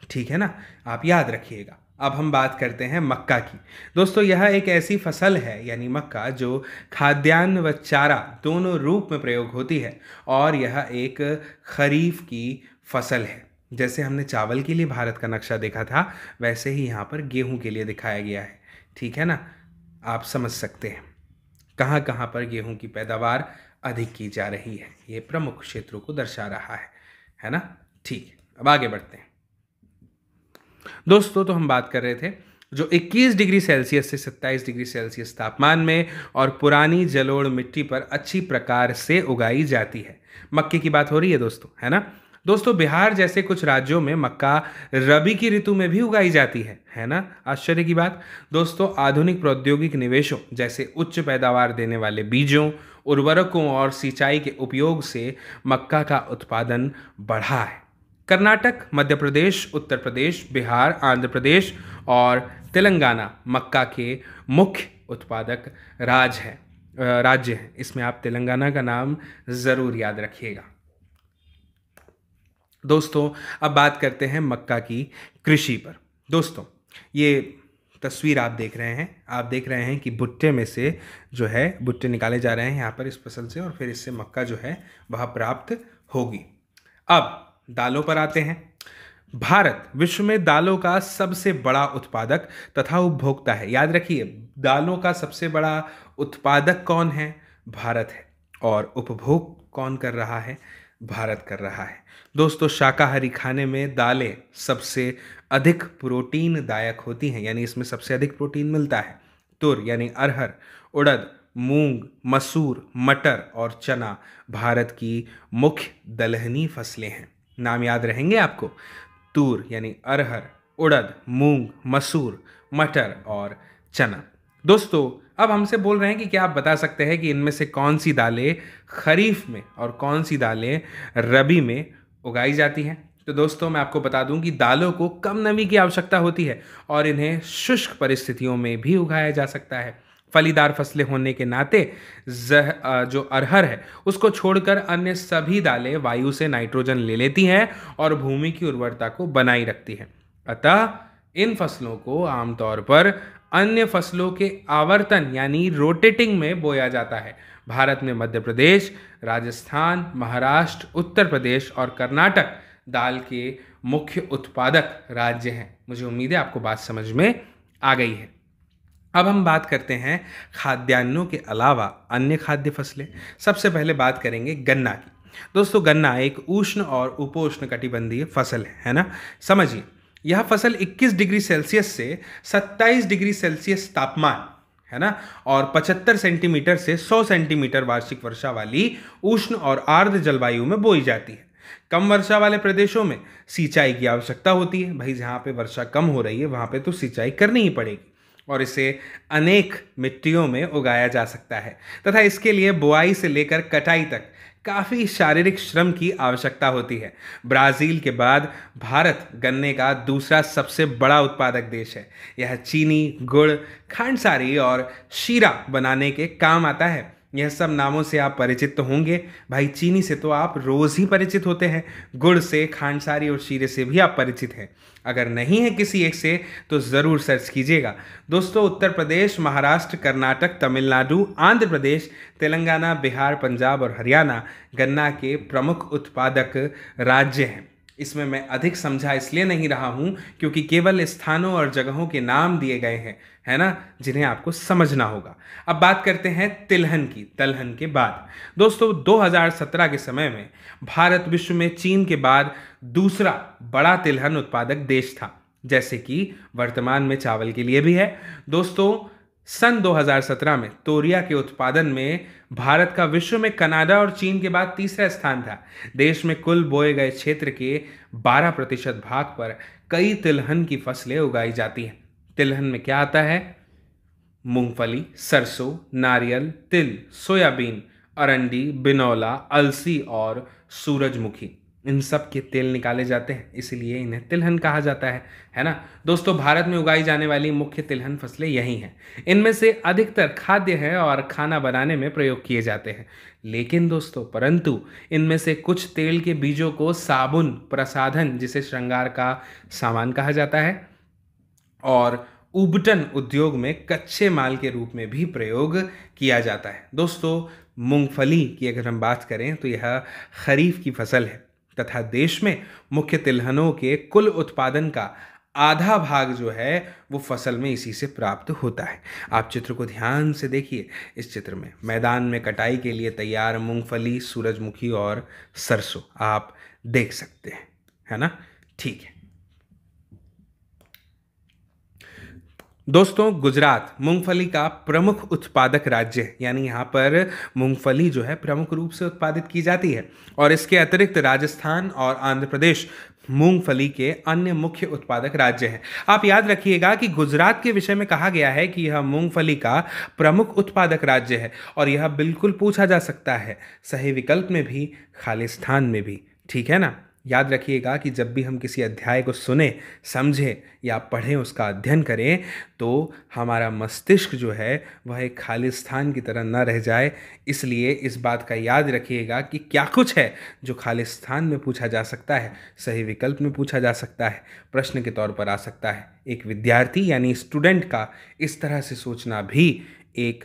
[SPEAKER 1] ठीक है ना आप याद रखिएगा अब हम बात करते हैं मक्का की दोस्तों यह एक ऐसी फसल है यानी मक्का जो खाद्यान्न व चारा दोनों रूप में प्रयोग होती है और यह एक खरीफ की फसल है जैसे हमने चावल के लिए भारत का नक्शा देखा था वैसे ही यहाँ पर गेहूँ के लिए दिखाया गया है ठीक है ना आप समझ सकते हैं कहाँ कहाँ पर गेहूं की पैदावार अधिक की जा रही है ये प्रमुख क्षेत्रों को दर्शा रहा है है ना ठीक अब आगे बढ़ते हैं दोस्तों तो हम बात कर रहे थे जो 21 डिग्री सेल्सियस से 27 डिग्री सेल्सियस तापमान में और पुरानी जलोड़ मिट्टी पर अच्छी प्रकार से उगाई जाती है मक्के की बात हो रही है दोस्तों है ना दोस्तों बिहार जैसे कुछ राज्यों में मक्का रबी की ऋतु में भी उगाई जाती है है ना आश्चर्य की बात दोस्तों आधुनिक प्रौद्योगिक निवेशों जैसे उच्च पैदावार देने वाले बीजों उर्वरकों और सिंचाई के उपयोग से मक्का का उत्पादन बढ़ा है कर्नाटक मध्य प्रदेश उत्तर प्रदेश बिहार आंध्र प्रदेश और तेलंगाना मक्का के मुख्य उत्पादक राज है राज्य हैं इसमें आप तेलंगाना का नाम ज़रूर याद रखिएगा दोस्तों अब बात करते हैं मक्का की कृषि पर दोस्तों ये तस्वीर आप देख रहे हैं आप देख रहे हैं कि भुट्टे में से जो है भुट्टे निकाले जा रहे हैं यहाँ पर इस फसल से और फिर इससे मक्का जो है वह प्राप्त होगी अब दालों पर आते हैं भारत विश्व में दालों का सबसे बड़ा उत्पादक तथा उपभोक्ता है याद रखिए दालों का सबसे बड़ा उत्पादक कौन है भारत है और उपभोग कौन कर रहा है भारत कर रहा है दोस्तों शाकाहारी खाने में दालें सबसे अधिक प्रोटीन दायक होती हैं यानी इसमें सबसे अधिक प्रोटीन मिलता है तुर यानी अरहर उड़द मूंग मसूर मटर और चना भारत की मुख्य दलहनी फसलें हैं नाम याद रहेंगे आपको तूर यानी अरहर उड़द मूंग मसूर मटर और चना दोस्तों अब हमसे बोल रहे हैं कि क्या आप बता सकते हैं कि इनमें से कौन सी दालें खरीफ में और कौन सी दालें रबी में उगाई जाती हैं तो दोस्तों मैं आपको बता दूं कि दालों को कम नमी की आवश्यकता होती है और इन्हें शुष्क परिस्थितियों में भी उगाया जा सकता है फलीदार फसलें होने के नाते जह जो अरहर है उसको छोड़कर अन्य सभी दालें वायु से नाइट्रोजन ले लेती हैं और भूमि की उर्वरता को बनाए रखती हैं अतः इन फसलों को आमतौर पर अन्य फसलों के आवर्तन यानी रोटेटिंग में बोया जाता है भारत में मध्य प्रदेश राजस्थान महाराष्ट्र उत्तर प्रदेश और कर्नाटक दाल के मुख्य उत्पादक राज्य हैं मुझे उम्मीद है आपको बात समझ में आ गई है अब हम बात करते हैं खाद्यान्नों के अलावा अन्य खाद्य फसलें सबसे पहले बात करेंगे गन्ना की दोस्तों गन्ना एक उष्ण और उपोष्ण कटिबंधीय फसल है, है ना समझिए यह फसल 21 डिग्री सेल्सियस से 27 डिग्री सेल्सियस तापमान है ना और 75 सेंटीमीटर से 100 सेंटीमीटर वार्षिक वर्षा वाली उष्ण और आर्द्र जलवायु में बोई जाती है कम वर्षा वाले प्रदेशों में सिंचाई की आवश्यकता होती है भाई जहाँ पे वर्षा कम हो रही है वहाँ पे तो सिंचाई करनी ही पड़ेगी और इसे अनेक मिट्टियों में उगाया जा सकता है तथा इसके लिए बुआई से लेकर कटाई तक काफ़ी शारीरिक श्रम की आवश्यकता होती है ब्राज़ील के बाद भारत गन्ने का दूसरा सबसे बड़ा उत्पादक देश है यह चीनी गुड़ खांडसारी और शीरा बनाने के काम आता है यह सब नामों से आप परिचित तो होंगे भाई चीनी से तो आप रोज़ ही परिचित होते हैं गुड़ से खांडसारी और शीरे से भी आप परिचित हैं अगर नहीं है किसी एक से तो ज़रूर सर्च कीजिएगा दोस्तों उत्तर प्रदेश महाराष्ट्र कर्नाटक तमिलनाडु आंध्र प्रदेश तेलंगाना बिहार पंजाब और हरियाणा गन्ना के प्रमुख उत्पादक राज्य हैं इसमें मैं अधिक समझा इसलिए नहीं रहा हूँ क्योंकि केवल स्थानों और जगहों के नाम दिए गए हैं है ना जिन्हें आपको समझना होगा अब बात करते हैं तिलहन की तलहन के बाद दोस्तों 2017 के समय में भारत विश्व में चीन के बाद दूसरा बड़ा तिलहन उत्पादक देश था जैसे कि वर्तमान में चावल के लिए भी है दोस्तों सन 2017 में तोरिया के उत्पादन में भारत का विश्व में कनाडा और चीन के बाद तीसरा स्थान था देश में कुल बोए गए क्षेत्र के 12 प्रतिशत भाग पर कई तिलहन की फसलें उगाई जाती हैं तिलहन में क्या आता है मूंगफली सरसों नारियल तिल सोयाबीन अरंडी बिनौला अलसी और सूरजमुखी इन सब के तेल निकाले जाते हैं इसलिए इन्हें तिलहन कहा जाता है है ना दोस्तों भारत में उगाई जाने वाली मुख्य तिलहन फसलें यही हैं इनमें से अधिकतर खाद्य है और खाना बनाने में प्रयोग किए जाते हैं लेकिन दोस्तों परंतु इनमें से कुछ तेल के बीजों को साबुन प्रसाधन जिसे श्रृंगार का सामान कहा जाता है और उबटन उद्योग में कच्चे माल के रूप में भी प्रयोग किया जाता है दोस्तों मूंगफली की अगर हम बात करें तो यह खरीफ की फसल है तथा देश में मुख्य तिलहनों के कुल उत्पादन का आधा भाग जो है वो फसल में इसी से प्राप्त होता है आप चित्र को ध्यान से देखिए इस चित्र में मैदान में कटाई के लिए तैयार मूंगफली सूरजमुखी और सरसों आप देख सकते हैं है ना ठीक है दोस्तों गुजरात मूंगफली का प्रमुख उत्पादक राज्य है यानी यहाँ पर मूंगफली जो है प्रमुख रूप से उत्पादित की जाती है और इसके अतिरिक्त राजस्थान और आंध्र प्रदेश मूंगफली के अन्य मुख्य उत्पादक राज्य हैं आप याद रखिएगा कि गुजरात के विषय में कहा गया है कि यह मूंगफली का प्रमुख उत्पादक राज्य है और यह बिल्कुल पूछा जा सकता है सही विकल्प में भी खालिस्तान में भी ठीक है ना याद रखिएगा कि जब भी हम किसी अध्याय को सुने समझें या पढ़ें उसका अध्ययन करें तो हमारा मस्तिष्क जो है वह एक खाली स्थान की तरह न रह जाए इसलिए इस बात का याद रखिएगा कि क्या कुछ है जो खाली स्थान में पूछा जा सकता है सही विकल्प में पूछा जा सकता है प्रश्न के तौर पर आ सकता है एक विद्यार्थी यानी स्टूडेंट का इस तरह से सोचना भी एक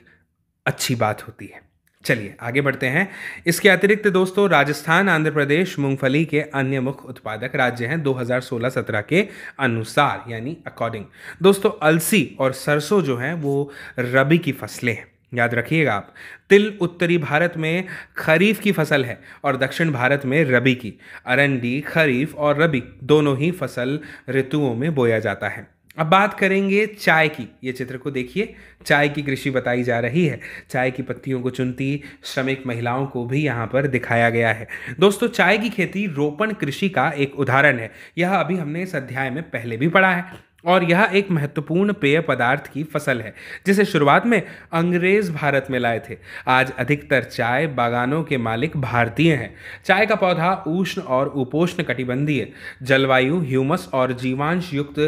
[SPEAKER 1] अच्छी बात होती है चलिए आगे बढ़ते हैं इसके अतिरिक्त दोस्तों राजस्थान आंध्र प्रदेश मूंगफली के अन्य मुख्य उत्पादक राज्य हैं 2016-17 के अनुसार यानी अकॉर्डिंग दोस्तों अलसी और सरसों जो हैं वो रबी की फसलें हैं याद रखिएगा आप तिल उत्तरी भारत में खरीफ की फसल है और दक्षिण भारत में रबी की अरंडी खरीफ और रबी दोनों ही फसल ऋतुओं में बोया जाता है अब बात करेंगे चाय की ये चित्र को देखिए चाय की कृषि बताई जा रही है चाय की पत्तियों को चुनती श्रमिक महिलाओं को भी यहाँ पर दिखाया गया है दोस्तों चाय की खेती रोपण कृषि का एक उदाहरण है यह अभी हमने इस अध्याय में पहले भी पढ़ा है और यह एक महत्वपूर्ण पेय पदार्थ की फसल है जिसे शुरुआत में अंग्रेज भारत में लाए थे आज अधिकतर चाय बागानों के मालिक भारतीय हैं चाय का पौधा उष्ण और उपोष्ण कटिबंधीय जलवायु ह्यूमस और जीवांश युक्त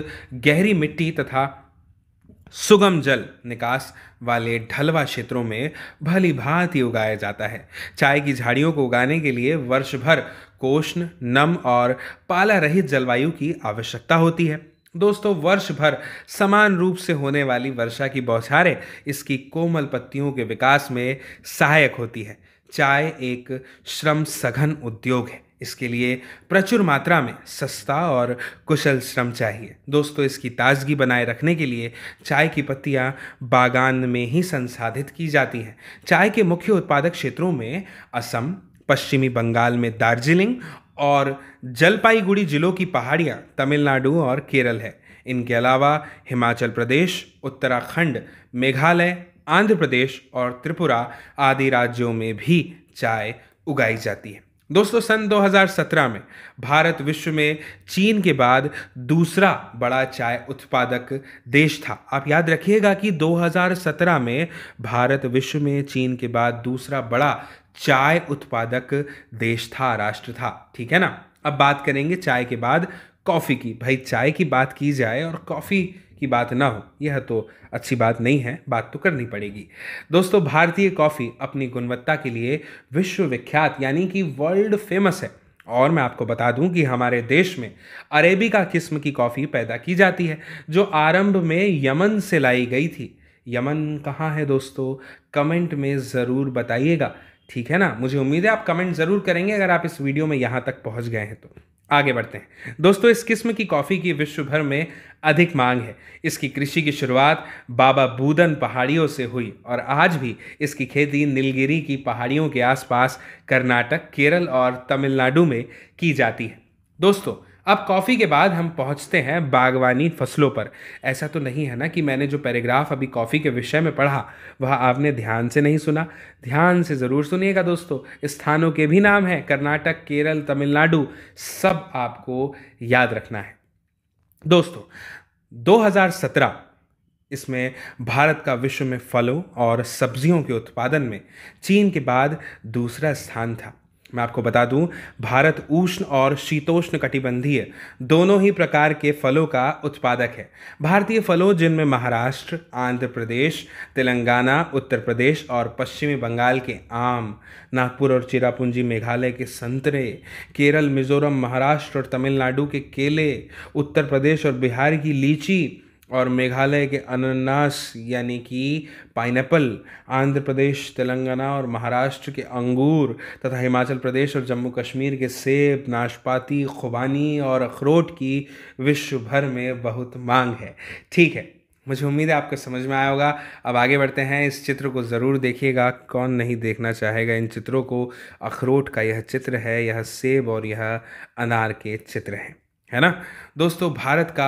[SPEAKER 1] गहरी मिट्टी तथा सुगम जल निकास वाले ढलवा क्षेत्रों में भली भांति उगाया जाता है चाय की झाड़ियों को उगाने के लिए वर्ष भर कोष्ण नम और पाला रहित जलवायु की आवश्यकता होती है दोस्तों वर्ष भर समान रूप से होने वाली वर्षा की बौछारें इसकी कोमल पत्तियों के विकास में सहायक होती है चाय एक श्रम सघन उद्योग है इसके लिए प्रचुर मात्रा में सस्ता और कुशल श्रम चाहिए दोस्तों इसकी ताजगी बनाए रखने के लिए चाय की पत्तियां बागान में ही संसाधित की जाती हैं चाय के मुख्य उत्पादक क्षेत्रों में असम पश्चिमी बंगाल में दार्जिलिंग और जलपाईगुड़ी जिलों की पहाड़ियाँ तमिलनाडु और केरल है इनके अलावा हिमाचल प्रदेश उत्तराखंड मेघालय आंध्र प्रदेश और त्रिपुरा आदि राज्यों में भी चाय उगाई जाती है दोस्तों सन 2017 में भारत विश्व में चीन के बाद दूसरा बड़ा चाय उत्पादक देश था आप याद रखिएगा कि 2017 में भारत विश्व में चीन के बाद दूसरा बड़ा चाय उत्पादक देश था राष्ट्र था ठीक है ना अब बात करेंगे चाय के बाद कॉफ़ी की भाई चाय की बात की जाए और कॉफ़ी की बात ना हो यह तो अच्छी बात नहीं है बात तो करनी पड़ेगी दोस्तों भारतीय कॉफ़ी अपनी गुणवत्ता के लिए विश्वविख्यात यानी कि वर्ल्ड फेमस है और मैं आपको बता दूं कि हमारे देश में अरेबिका किस्म की कॉफ़ी पैदा की जाती है जो आरंभ में यमन से लाई गई थी यमन कहाँ है दोस्तों कमेंट में ज़रूर बताइएगा ठीक है ना मुझे उम्मीद है आप कमेंट ज़रूर करेंगे अगर आप इस वीडियो में यहाँ तक पहुँच गए हैं तो आगे बढ़ते हैं दोस्तों इस किस्म की कॉफ़ी की विश्व भर में अधिक मांग है इसकी कृषि की शुरुआत बाबा बूदन पहाड़ियों से हुई और आज भी इसकी खेती नीलगिरी की पहाड़ियों के आसपास कर्नाटक केरल और तमिलनाडु में की जाती है दोस्तों अब कॉफ़ी के बाद हम पहुंचते हैं बागवानी फसलों पर ऐसा तो नहीं है ना कि मैंने जो पैराग्राफ अभी कॉफ़ी के विषय में पढ़ा वह आपने ध्यान से नहीं सुना ध्यान से ज़रूर सुनिएगा दोस्तों स्थानों के भी नाम हैं कर्नाटक केरल तमिलनाडु सब आपको याद रखना है दोस्तों 2017 इसमें भारत का विश्व में फलों और सब्जियों के उत्पादन में चीन के बाद दूसरा स्थान था मैं आपको बता दूं भारत उष्ण और शीतोष्ण कटिबंधीय दोनों ही प्रकार के फलों का उत्पादक है भारतीय फलों जिनमें महाराष्ट्र आंध्र प्रदेश तेलंगाना उत्तर प्रदेश और पश्चिमी बंगाल के आम नागपुर और चिरापुंजी मेघालय के संतरे केरल मिजोरम महाराष्ट्र और तमिलनाडु के केले उत्तर प्रदेश और बिहार की लीची और मेघालय के अनानास यानी कि पाइनएप्पल आंध्र प्रदेश तेलंगाना और महाराष्ट्र के अंगूर तथा हिमाचल प्रदेश और जम्मू कश्मीर के सेब नाशपाती खुबानी और अखरोट की विश्व भर में बहुत मांग है ठीक है मुझे उम्मीद है आपको समझ में आया होगा अब आगे बढ़ते हैं इस चित्र को ज़रूर देखिएगा कौन नहीं देखना चाहेगा इन चित्रों को अखरोट का यह चित्र है यह सेब और यह अनार के चित्र हैं है ना दोस्तों भारत का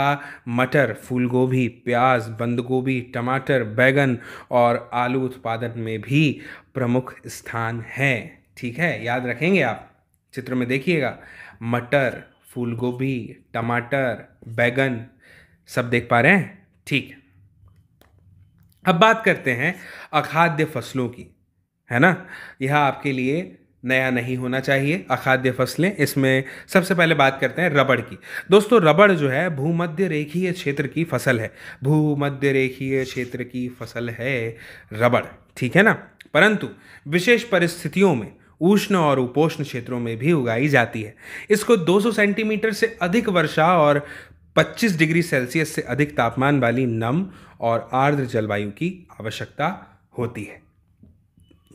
[SPEAKER 1] मटर फूलगोभी प्याज बंद गोभी टमाटर बैगन और आलू उत्पादन में भी प्रमुख स्थान है ठीक है याद रखेंगे आप चित्र में देखिएगा मटर फूलगोभी टमाटर बैगन सब देख पा रहे हैं ठीक अब बात करते हैं अखाद्य फसलों की है ना यह आपके लिए नया नहीं होना चाहिए अखाद्य फसलें इसमें सबसे पहले बात करते हैं रबड़ की दोस्तों रबड़ जो है भूमध्य रेखीय क्षेत्र की फसल है भूमध्य रेखीय क्षेत्र की फसल है रबड़ ठीक है ना परंतु विशेष परिस्थितियों में उष्ण और उपोष्ण क्षेत्रों में भी उगाई जाती है इसको 200 सेंटीमीटर से अधिक वर्षा और 25 डिग्री सेल्सियस से अधिक तापमान वाली नम और आर्द्र जलवायु की आवश्यकता होती है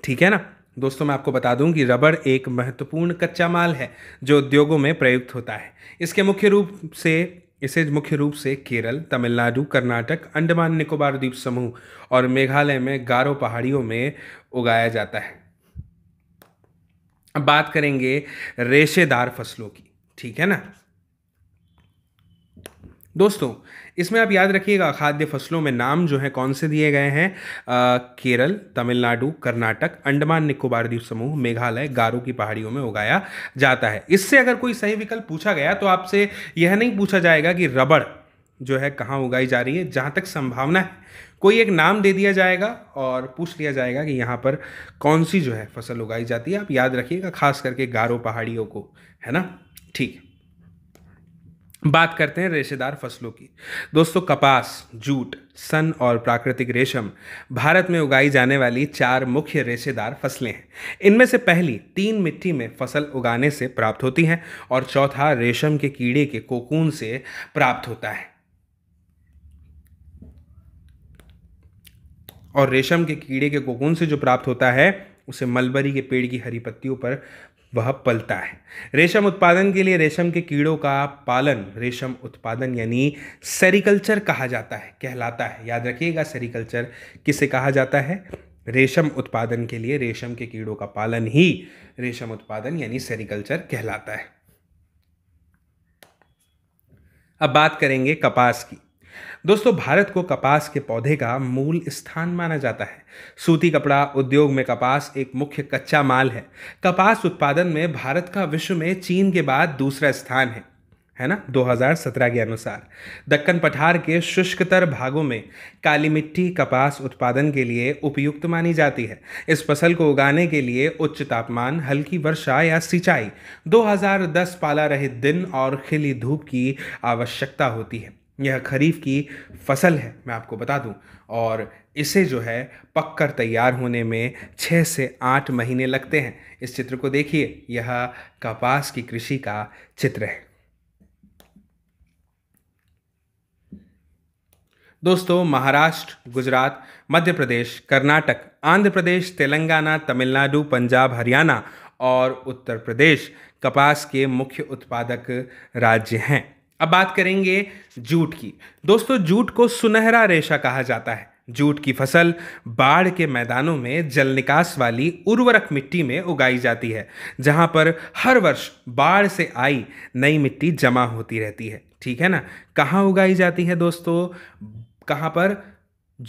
[SPEAKER 1] ठीक है ना दोस्तों मैं आपको बता दूं कि रबड़ एक महत्वपूर्ण कच्चा माल है जो उद्योगों में प्रयुक्त होता है इसके मुख्य रूप से इसे मुख्य रूप से केरल तमिलनाडु कर्नाटक अंडमान निकोबार द्वीप समूह और मेघालय में गारो पहाड़ियों में उगाया जाता है अब बात करेंगे रेशेदार फसलों की ठीक है ना दोस्तों इसमें आप याद रखिएगा खाद्य फसलों में नाम जो है कौन से दिए गए हैं केरल तमिलनाडु कर्नाटक अंडमान निकोबार द्वीप समूह मेघालय गारो की पहाड़ियों में उगाया जाता है इससे अगर कोई सही विकल्प पूछा गया तो आपसे यह नहीं पूछा जाएगा कि रबड़ जो है कहाँ उगाई जा रही है जहाँ तक संभावना है कोई एक नाम दे दिया जाएगा और पूछ लिया जाएगा कि यहाँ पर कौन सी जो है फसल उगाई जाती है आप याद रखिएगा खास करके गारो पहाड़ियों को है ना ठीक बात करते हैं रेशेदार फसलों की दोस्तों कपास जूट सन और प्राकृतिक रेशम भारत में उगाई जाने वाली चार मुख्य रेशेदार फसलें हैं इनमें से पहली तीन मिट्टी में फसल उगाने से प्राप्त होती हैं और चौथा रेशम के कीड़े के कोकून से प्राप्त होता है और रेशम के कीड़े के कोकून से जो प्राप्त होता है उसे मलबरी के पेड़ की हरी पत्तियों पर वह पलता है रेशम उत्पादन के लिए रेशम के कीड़ों का पालन रेशम उत्पादन यानी सेरिकल्चर कहा जाता है कहलाता है याद रखिएगा सेरिकल्चर किसे कहा जाता है रेशम उत्पादन के लिए रेशम के कीड़ों का पालन ही रेशम उत्पादन यानी सेरिकल्चर कहलाता है अब बात करेंगे कपास की दोस्तों भारत को कपास के पौधे का मूल स्थान माना जाता है सूती कपड़ा उद्योग में कपास एक मुख्य कच्चा माल है कपास उत्पादन में भारत का विश्व में चीन के बाद दूसरा स्थान है है ना 2017 के अनुसार दक्कन पठार के शुष्कतर भागों में काली मिट्टी कपास उत्पादन के लिए उपयुक्त मानी जाती है इस फसल को उगाने के लिए उच्च तापमान हल्की वर्षा या सिंचाई 2010 पाला रहित दिन और खिली धूप की आवश्यकता होती है यह खरीफ की फसल है मैं आपको बता दूं और इसे जो है पककर तैयार होने में छः से आठ महीने लगते हैं इस चित्र को देखिए यह कपास की कृषि का चित्र है दोस्तों महाराष्ट्र गुजरात मध्य प्रदेश कर्नाटक आंध्र प्रदेश तेलंगाना तमिलनाडु पंजाब हरियाणा और उत्तर प्रदेश कपास के मुख्य उत्पादक राज्य हैं अब बात करेंगे जूट की दोस्तों जूट को सुनहरा रेशा कहा जाता है जूट की फसल बाढ़ के मैदानों में जल निकास वाली उर्वरक मिट्टी में उगाई जाती है जहां पर हर वर्ष बाढ़ से आई नई मिट्टी जमा होती रहती है ठीक है ना कहाँ उगाई जाती है दोस्तों कहाँ पर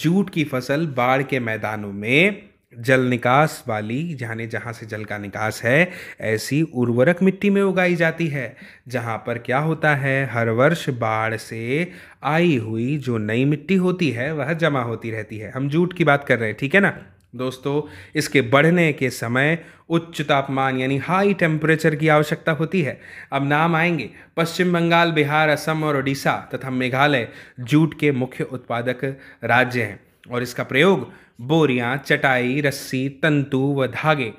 [SPEAKER 1] जूट की फसल बाढ़ के मैदानों में जल निकास वाली यानी जहाँ से जल का निकास है ऐसी उर्वरक मिट्टी में उगाई जाती है जहाँ पर क्या होता है हर वर्ष बाढ़ से आई हुई जो नई मिट्टी होती है वह जमा होती रहती है हम जूट की बात कर रहे हैं ठीक है ना दोस्तों इसके बढ़ने के समय उच्च तापमान यानी हाई टेम्परेचर की आवश्यकता होती है अब नाम आएंगे पश्चिम बंगाल बिहार असम और उड़ीसा तथा मेघालय जूट के मुख्य उत्पादक राज्य हैं और इसका प्रयोग बोरियां चटाई रस्सी तंतु व धागे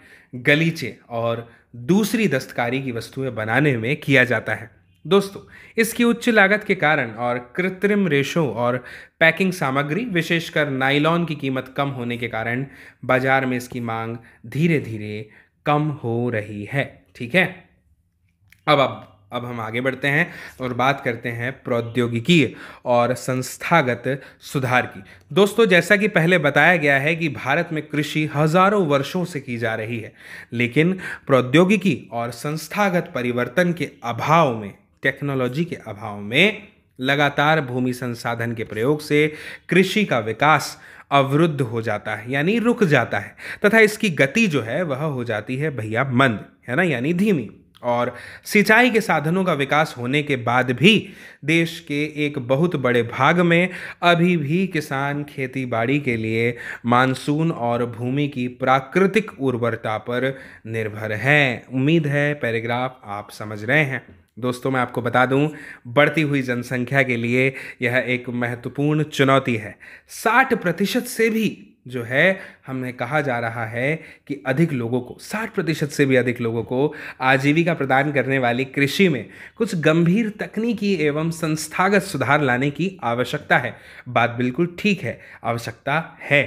[SPEAKER 1] गलीचे और दूसरी दस्तकारी की वस्तुएं बनाने में किया जाता है दोस्तों इसकी उच्च लागत के कारण और कृत्रिम रेशों और पैकिंग सामग्री विशेषकर नाइलॉन की कीमत कम होने के कारण बाजार में इसकी मांग धीरे धीरे कम हो रही है ठीक है अब आप अब हम आगे बढ़ते हैं और बात करते हैं प्रौद्योगिकी और संस्थागत सुधार की दोस्तों जैसा कि पहले बताया गया है कि भारत में कृषि हजारों वर्षों से की जा रही है लेकिन प्रौद्योगिकी और संस्थागत परिवर्तन के अभाव में टेक्नोलॉजी के अभाव में लगातार भूमि संसाधन के प्रयोग से कृषि का विकास अवरुद्ध हो जाता है यानी रुक जाता है तथा इसकी गति जो है वह हो जाती है भैया मंद है ना यानी धीमी और सिंचाई के साधनों का विकास होने के बाद भी देश के एक बहुत बड़े भाग में अभी भी किसान खेती बाड़ी के लिए मानसून और भूमि की प्राकृतिक उर्वरता पर निर्भर हैं उम्मीद है पैराग्राफ आप समझ रहे हैं दोस्तों मैं आपको बता दूं बढ़ती हुई जनसंख्या के लिए यह एक महत्वपूर्ण चुनौती है 60 प्रतिशत से भी जो है हमने कहा जा रहा है कि अधिक लोगों को 60 प्रतिशत से भी अधिक लोगों को आजीविका प्रदान करने वाली कृषि में कुछ गंभीर तकनीकी एवं संस्थागत सुधार लाने की आवश्यकता है बात बिल्कुल ठीक है आवश्यकता है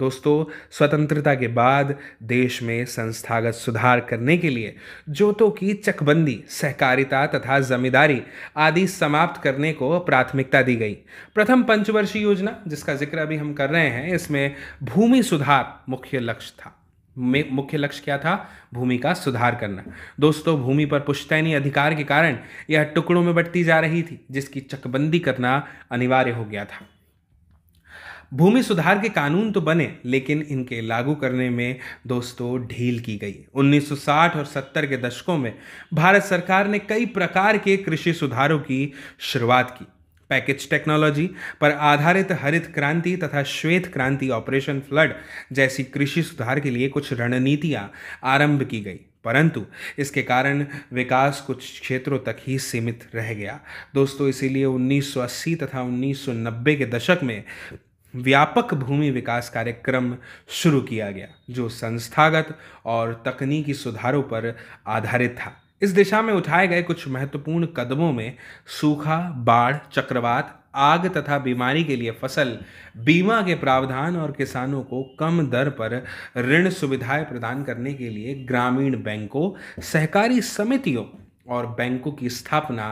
[SPEAKER 1] दोस्तों स्वतंत्रता के बाद देश में संस्थागत सुधार करने के लिए जोतों की चकबंदी सहकारिता तथा जमींदारी आदि समाप्त करने को प्राथमिकता दी गई प्रथम पंचवर्षीय योजना जिसका जिक्र अभी हम कर रहे हैं इसमें भूमि सुधार मुख्य लक्ष्य था मुख्य लक्ष्य क्या था भूमि का सुधार करना दोस्तों भूमि पर पुश्तैनी अधिकार के कारण यह टुकड़ों में बढ़ती जा रही थी जिसकी चकबंदी करना अनिवार्य हो गया था भूमि सुधार के कानून तो बने लेकिन इनके लागू करने में दोस्तों ढील की गई 1960 और 70 के दशकों में भारत सरकार ने कई प्रकार के कृषि सुधारों की शुरुआत की पैकेज टेक्नोलॉजी पर आधारित हरित क्रांति तथा श्वेत क्रांति ऑपरेशन फ्लड जैसी कृषि सुधार के लिए कुछ रणनीतियां आरंभ की गई परंतु इसके कारण विकास कुछ क्षेत्रों तक ही सीमित रह गया दोस्तों इसीलिए 1980 तथा 1990 के दशक में व्यापक भूमि विकास कार्यक्रम शुरू किया गया जो संस्थागत और तकनीकी सुधारों पर आधारित था इस दिशा में उठाए गए कुछ महत्वपूर्ण कदमों में सूखा बाढ़ चक्रवात आग तथा बीमारी के लिए फसल बीमा के प्रावधान और किसानों को कम दर पर ऋण सुविधाएं प्रदान करने के लिए ग्रामीण बैंकों सहकारी समितियों और बैंकों की स्थापना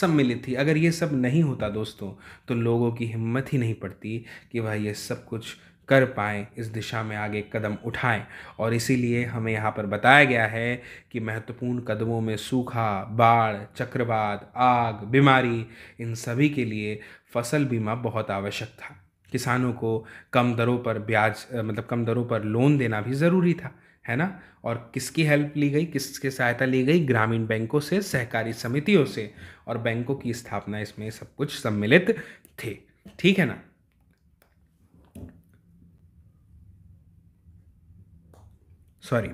[SPEAKER 1] सम्मिलित थी अगर ये सब नहीं होता दोस्तों तो लोगों की हिम्मत ही नहीं पड़ती कि वह ये सब कुछ कर पाएँ इस दिशा में आगे कदम उठाएं और इसीलिए हमें यहाँ पर बताया गया है कि महत्वपूर्ण कदमों में सूखा बाढ़ चक्रवात आग बीमारी इन सभी के लिए फसल बीमा बहुत आवश्यक था किसानों को कम दरों पर ब्याज मतलब कम दरों पर लोन देना भी ज़रूरी था है ना और किसकी हेल्प ली गई किसकी सहायता ली गई ग्रामीण बैंकों से सहकारी समितियों से और बैंकों की स्थापना इसमें सब कुछ सम्मिलित थे ठीक है ना सॉरी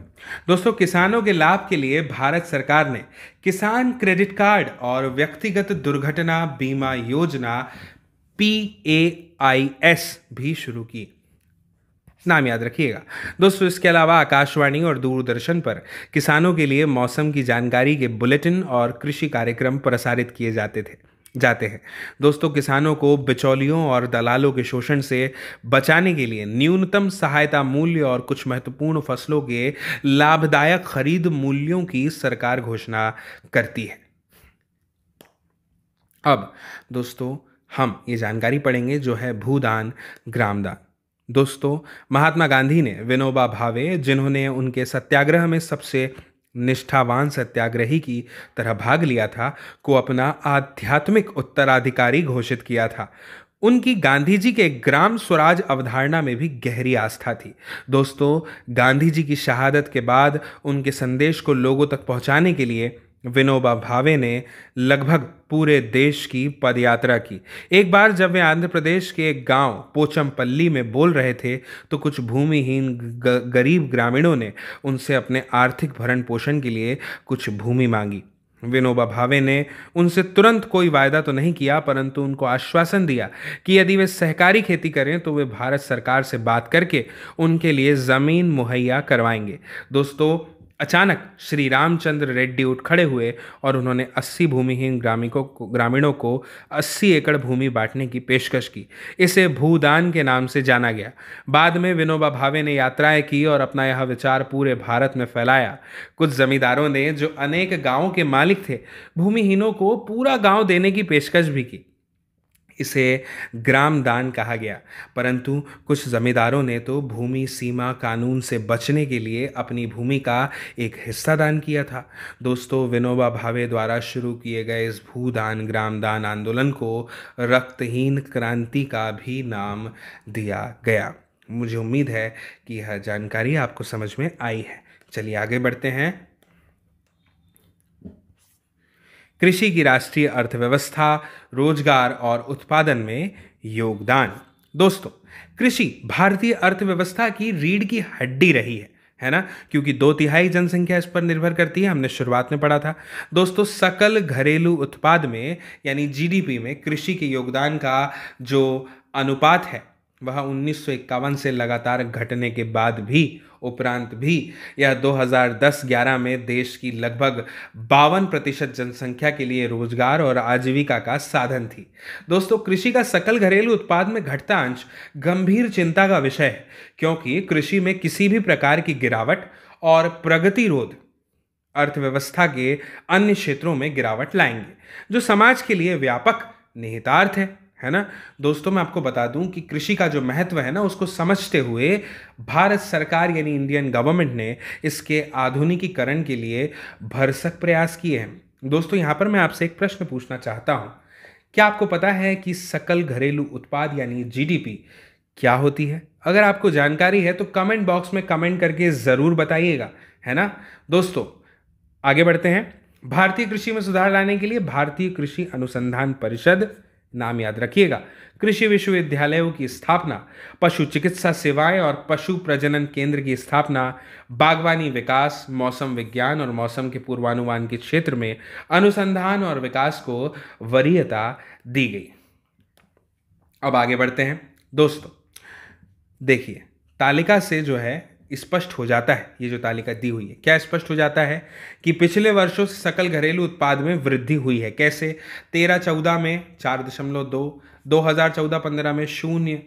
[SPEAKER 1] दोस्तों किसानों के लाभ के लिए भारत सरकार ने किसान क्रेडिट कार्ड और व्यक्तिगत दुर्घटना बीमा योजना पी ए आई एस भी शुरू की नाम याद रखिएगा दोस्तों इसके अलावा आकाशवाणी और दूरदर्शन पर किसानों के लिए मौसम की जानकारी के बुलेटिन और कृषि कार्यक्रम प्रसारित किए जाते थे जाते हैं दोस्तों किसानों को बिचौलियों और दलालों के शोषण से बचाने के लिए न्यूनतम सहायता मूल्य और कुछ महत्वपूर्ण फसलों के लाभदायक खरीद मूल्यों की सरकार घोषणा करती है अब दोस्तों हम ये जानकारी पढ़ेंगे जो है भूदान ग्रामदान दोस्तों महात्मा गांधी ने विनोबा भावे जिन्होंने उनके सत्याग्रह में सबसे निष्ठावान सत्याग्रही की तरह भाग लिया था को अपना आध्यात्मिक उत्तराधिकारी घोषित किया था उनकी गांधी जी के ग्राम स्वराज अवधारणा में भी गहरी आस्था थी दोस्तों गांधी जी की शहादत के बाद उनके संदेश को लोगों तक पहुंचाने के लिए विनोबा भावे ने लगभग पूरे देश की पदयात्रा की एक बार जब वे आंध्र प्रदेश के एक गांव पोचमपल्ली में बोल रहे थे तो कुछ भूमिहीन गरीब ग्रामीणों ने उनसे अपने आर्थिक भरण पोषण के लिए कुछ भूमि मांगी विनोबा भावे ने उनसे तुरंत कोई वायदा तो नहीं किया परंतु उनको आश्वासन दिया कि यदि वे सहकारी खेती करें तो वे भारत सरकार से बात करके उनके लिए ज़मीन मुहैया करवाएंगे दोस्तों अचानक श्री रामचंद्र रेड्डी उठ खड़े हुए और उन्होंने 80 भूमिहीन ग्रामिकों को ग्रामीणों को 80 एकड़ भूमि बांटने की पेशकश की इसे भूदान के नाम से जाना गया बाद में विनोबा भावे ने यात्राएं की और अपना यह विचार पूरे भारत में फैलाया कुछ जमींदारों ने जो अनेक गांवों के मालिक थे भूमिहीनों को पूरा गांव देने की पेशकश भी की इसे ग्राम दान कहा गया परंतु कुछ जमींदारों ने तो भूमि सीमा कानून से बचने के लिए अपनी भूमि का एक हिस्सा दान किया था दोस्तों विनोबा भावे द्वारा शुरू किए गए इस भूदान ग्राम दान आंदोलन को रक्तहीन क्रांति का भी नाम दिया गया मुझे उम्मीद है कि यह जानकारी आपको समझ में आई है चलिए आगे बढ़ते हैं कृषि की राष्ट्रीय अर्थव्यवस्था रोजगार और उत्पादन में योगदान दोस्तों कृषि भारतीय अर्थव्यवस्था की रीढ़ की हड्डी रही है है ना क्योंकि दो तिहाई जनसंख्या इस पर निर्भर करती है हमने शुरुआत में पढ़ा था दोस्तों सकल घरेलू उत्पाद में यानी जीडीपी में कृषि के योगदान का जो अनुपात है वह उन्नीस से लगातार घटने के बाद भी उपरांत भी यह 2010-11 में देश की लगभग बावन प्रतिशत जनसंख्या के लिए रोजगार और आजीविका का साधन थी दोस्तों कृषि का सकल घरेलू उत्पाद में घटता अंश गंभीर चिंता का विषय है क्योंकि कृषि में किसी भी प्रकार की गिरावट और प्रगतिरोध अर्थव्यवस्था के अन्य क्षेत्रों में गिरावट लाएंगे जो समाज के लिए व्यापक निहितार्थ है है ना दोस्तों मैं आपको बता दूं कि कृषि का जो महत्व है ना उसको समझते हुए भारत सरकार यानी इंडियन गवर्नमेंट ने इसके आधुनिकीकरण के लिए भरसक प्रयास किए हैं दोस्तों यहाँ पर मैं आपसे एक प्रश्न पूछना चाहता हूँ क्या आपको पता है कि सकल घरेलू उत्पाद यानी जीडीपी क्या होती है अगर आपको जानकारी है तो कमेंट बॉक्स में कमेंट करके ज़रूर बताइएगा है ना दोस्तों आगे बढ़ते हैं भारतीय कृषि में सुधार लाने के लिए भारतीय कृषि अनुसंधान परिषद नाम याद रखिएगा कृषि विश्वविद्यालयों की स्थापना पशु चिकित्सा सेवाएं और पशु प्रजनन केंद्र की स्थापना बागवानी विकास मौसम विज्ञान और मौसम के पूर्वानुमान के क्षेत्र में अनुसंधान और विकास को वरीयता दी गई अब आगे बढ़ते हैं दोस्तों देखिए तालिका से जो है स्पष्ट हो जाता है ये जो तालिका दी हुई है क्या स्पष्ट हो जाता है कि पिछले वर्षों से सकल घरेलू उत्पाद में वृद्धि हुई है कैसे तेरह चौदह में चार दशमलव दो दो हज़ार चौदह पंद्रह में शून्य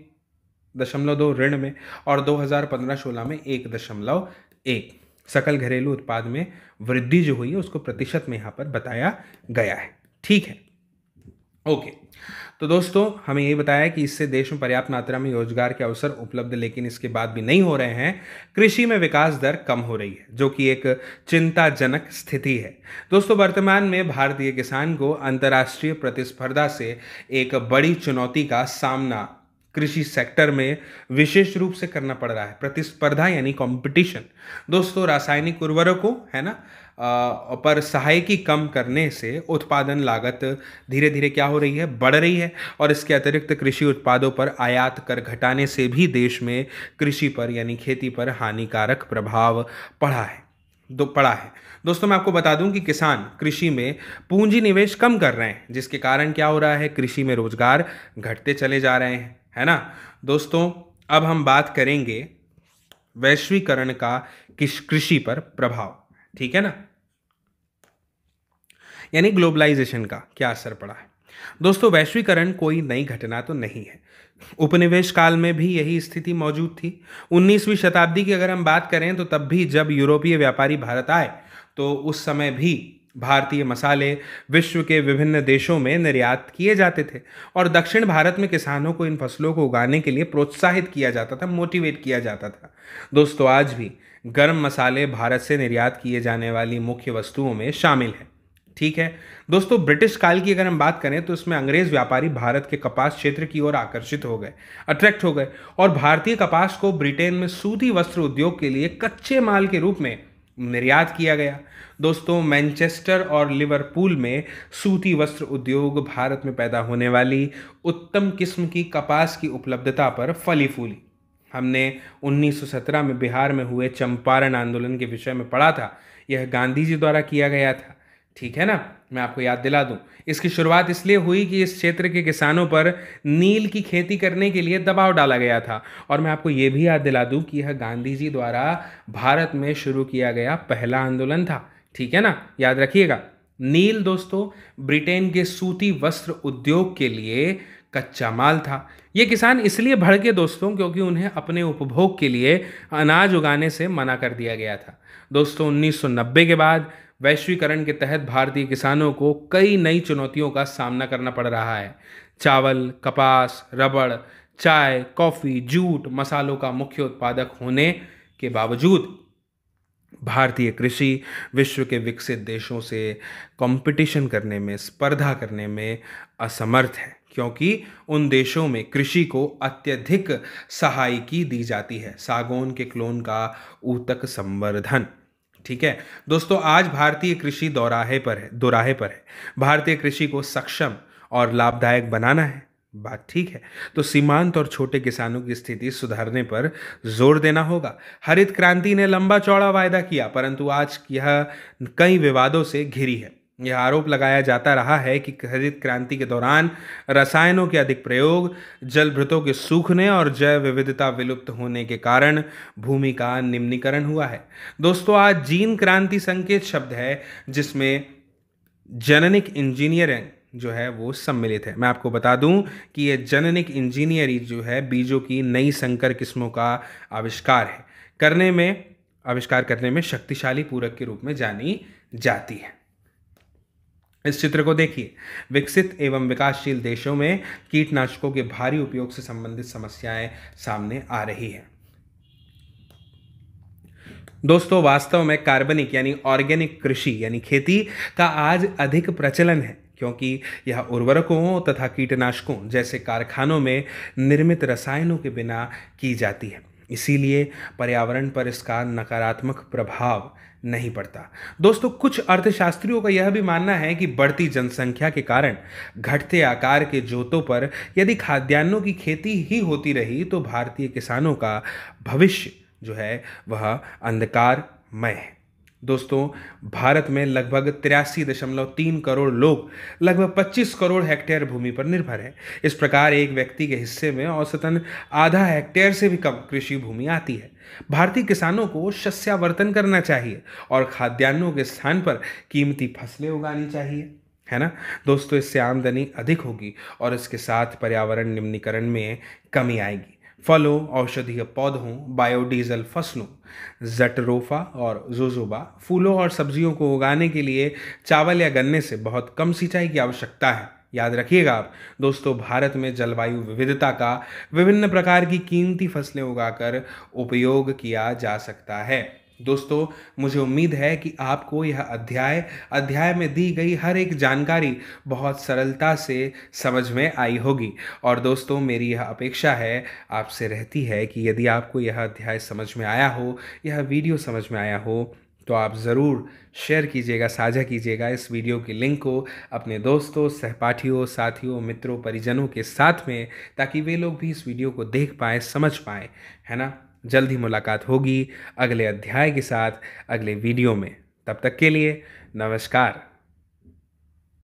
[SPEAKER 1] दशमलव दो ऋण में और दो हज़ार पंद्रह सोलह में एक दशमलव एक सकल घरेलू उत्पाद में वृद्धि जो हुई है उसको प्रतिशत में यहाँ पर बताया गया है ठीक है ओके तो दोस्तों हमें ये बताया कि इससे देश में पर्याप्त मात्रा में रोजगार के अवसर उपलब्ध लेकिन इसके बाद भी नहीं हो रहे हैं कृषि में विकास दर कम हो रही है जो कि एक चिंताजनक स्थिति है दोस्तों वर्तमान में भारतीय किसान को अंतर्राष्ट्रीय प्रतिस्पर्धा से एक बड़ी चुनौती का सामना कृषि सेक्टर में विशेष रूप से करना पड़ रहा है प्रतिस्पर्धा यानी कंपटीशन दोस्तों रासायनिक उर्वरकों है ना आ, पर सहायकी कम करने से उत्पादन लागत धीरे धीरे क्या हो रही है बढ़ रही है और इसके अतिरिक्त कृषि उत्पादों पर आयात कर घटाने से भी देश में कृषि पर यानी खेती पर हानिकारक प्रभाव पड़ा है दो पड़ा है दोस्तों मैं आपको बता दूं कि किसान कृषि में पूंजी निवेश कम कर रहे हैं जिसके कारण क्या हो रहा है कृषि में रोजगार घटते चले जा रहे हैं है ना दोस्तों अब हम बात करेंगे वैश्वीकरण का किस कृषि पर प्रभाव ठीक है ना यानी ग्लोबलाइजेशन का क्या असर पड़ा है दोस्तों वैश्वीकरण कोई नई घटना तो नहीं है उपनिवेश काल में भी यही स्थिति मौजूद थी 19वीं शताब्दी की अगर हम बात करें तो तब भी जब यूरोपीय व्यापारी भारत आए तो उस समय भी भारतीय मसाले विश्व के विभिन्न देशों में निर्यात किए जाते थे और दक्षिण भारत में किसानों को इन फसलों को उगाने के लिए प्रोत्साहित किया जाता था मोटिवेट किया जाता था दोस्तों आज भी गर्म मसाले भारत से निर्यात किए जाने वाली मुख्य वस्तुओं में शामिल है ठीक है दोस्तों ब्रिटिश काल की अगर हम बात करें तो इसमें अंग्रेज व्यापारी भारत के कपास क्षेत्र की ओर आकर्षित हो गए अट्रैक्ट हो गए और भारतीय कपास को ब्रिटेन में सूती वस्त्र उद्योग के लिए कच्चे माल के रूप में निर्यात किया गया दोस्तों मैनचेस्टर और लिवरपूल में सूती वस्त्र उद्योग भारत में पैदा होने वाली उत्तम किस्म की कपास की उपलब्धता पर फली फूली हमने 1917 में बिहार में हुए चंपारण आंदोलन के विषय में पढ़ा था यह गांधी जी द्वारा किया गया था ठीक है ना मैं आपको याद दिला दूं इसकी शुरुआत इसलिए हुई कि इस क्षेत्र के किसानों पर नील की खेती करने के लिए दबाव डाला गया था और मैं आपको ये भी याद दिला दूं कि यह गांधी जी द्वारा भारत में शुरू किया गया पहला आंदोलन था ठीक है ना याद रखिएगा नील दोस्तों ब्रिटेन के सूती वस्त्र उद्योग के लिए कच्चा माल था ये किसान इसलिए भड़के दोस्तों क्योंकि उन्हें अपने उपभोग के लिए अनाज उगाने से मना कर दिया गया था दोस्तों 1990 के बाद वैश्वीकरण के तहत भारतीय किसानों को कई नई चुनौतियों का सामना करना पड़ रहा है चावल कपास रबड़ चाय कॉफ़ी जूट मसालों का मुख्य उत्पादक होने के बावजूद भारतीय कृषि विश्व के विकसित देशों से कंपटीशन करने में स्पर्धा करने में असमर्थ है क्योंकि उन देशों में कृषि को अत्यधिक सहायकी दी जाती है सागौन के क्लोन का ऊतक संवर्धन ठीक है दोस्तों आज भारतीय कृषि दोराहे पर है दोराहे पर है भारतीय कृषि को सक्षम और लाभदायक बनाना है बात ठीक है तो सीमांत और छोटे किसानों की स्थिति सुधारने पर जोर देना होगा हरित क्रांति ने लंबा चौड़ा वायदा किया परंतु आज यह कई विवादों से घिरी है यह आरोप लगाया जाता रहा है कि हरित क्रांति के दौरान रसायनों के अधिक प्रयोग जलभृतों के सूखने और जैव विविधता विलुप्त होने के कारण भूमि का निम्नीकरण हुआ है दोस्तों आज जीन क्रांति संकेत शब्द है जिसमें जेनेनिक इंजीनियरिंग जो है वो सम्मिलित है मैं आपको बता दूं कि ये जननिक इंजीनियरिंग जो है बीजों की नई संकर किस्मों का आविष्कार है करने में आविष्कार करने में शक्तिशाली पूरक के रूप में जानी जाती है इस चित्र को देखिए विकसित एवं विकासशील देशों में कीटनाशकों के भारी उपयोग से संबंधित समस्याएं सामने आ रही है दोस्तों वास्तव में कार्बनिक यानी ऑर्गेनिक कृषि यानी खेती का आज अधिक प्रचलन है क्योंकि यह उर्वरकों तथा कीटनाशकों जैसे कारखानों में निर्मित रसायनों के बिना की जाती है इसीलिए पर्यावरण पर इसका नकारात्मक प्रभाव नहीं पड़ता दोस्तों कुछ अर्थशास्त्रियों का यह भी मानना है कि बढ़ती जनसंख्या के कारण घटते आकार के जोतों पर यदि खाद्यान्नों की खेती ही होती रही तो भारतीय किसानों का भविष्य जो है वह अंधकारमय है दोस्तों भारत में लगभग तिरासी दशमलव तीन करोड़ लोग लगभग 25 करोड़ हेक्टेयर भूमि पर निर्भर हैं इस प्रकार एक व्यक्ति के हिस्से में औसतन आधा हेक्टेयर से भी कम कृषि भूमि आती है भारतीय किसानों को शस्यावर्तन करना चाहिए और खाद्यान्नों के स्थान पर कीमती फसलें उगानी चाहिए है ना दोस्तों इससे आमदनी अधिक होगी और इसके साथ पर्यावरण निम्नीकरण में कमी आएगी फलों औषधीय पौधों बायोडीजल फसलों जटरोफा और जोजोबा फूलों और सब्जियों को उगाने के लिए चावल या गन्ने से बहुत कम सिंचाई की आवश्यकता है याद रखिएगा आप दोस्तों भारत में जलवायु विविधता का विभिन्न प्रकार की कीमती फसलें उगाकर उपयोग किया जा सकता है दोस्तों मुझे उम्मीद है कि आपको यह अध्याय अध्याय में दी गई हर एक जानकारी बहुत सरलता से समझ में आई होगी और दोस्तों मेरी यह अपेक्षा है आपसे रहती है कि यदि आपको यह अध्याय समझ में आया हो यह वीडियो समझ में आया हो तो आप ज़रूर शेयर कीजिएगा साझा कीजिएगा इस वीडियो की लिंक को अपने दोस्तों सहपाठियों साथियों मित्रों परिजनों के साथ में ताकि वे लोग भी इस वीडियो को देख पाएँ समझ पाएँ है ना जल्द ही मुलाकात होगी अगले अध्याय के साथ अगले वीडियो में तब तक के लिए नमस्कार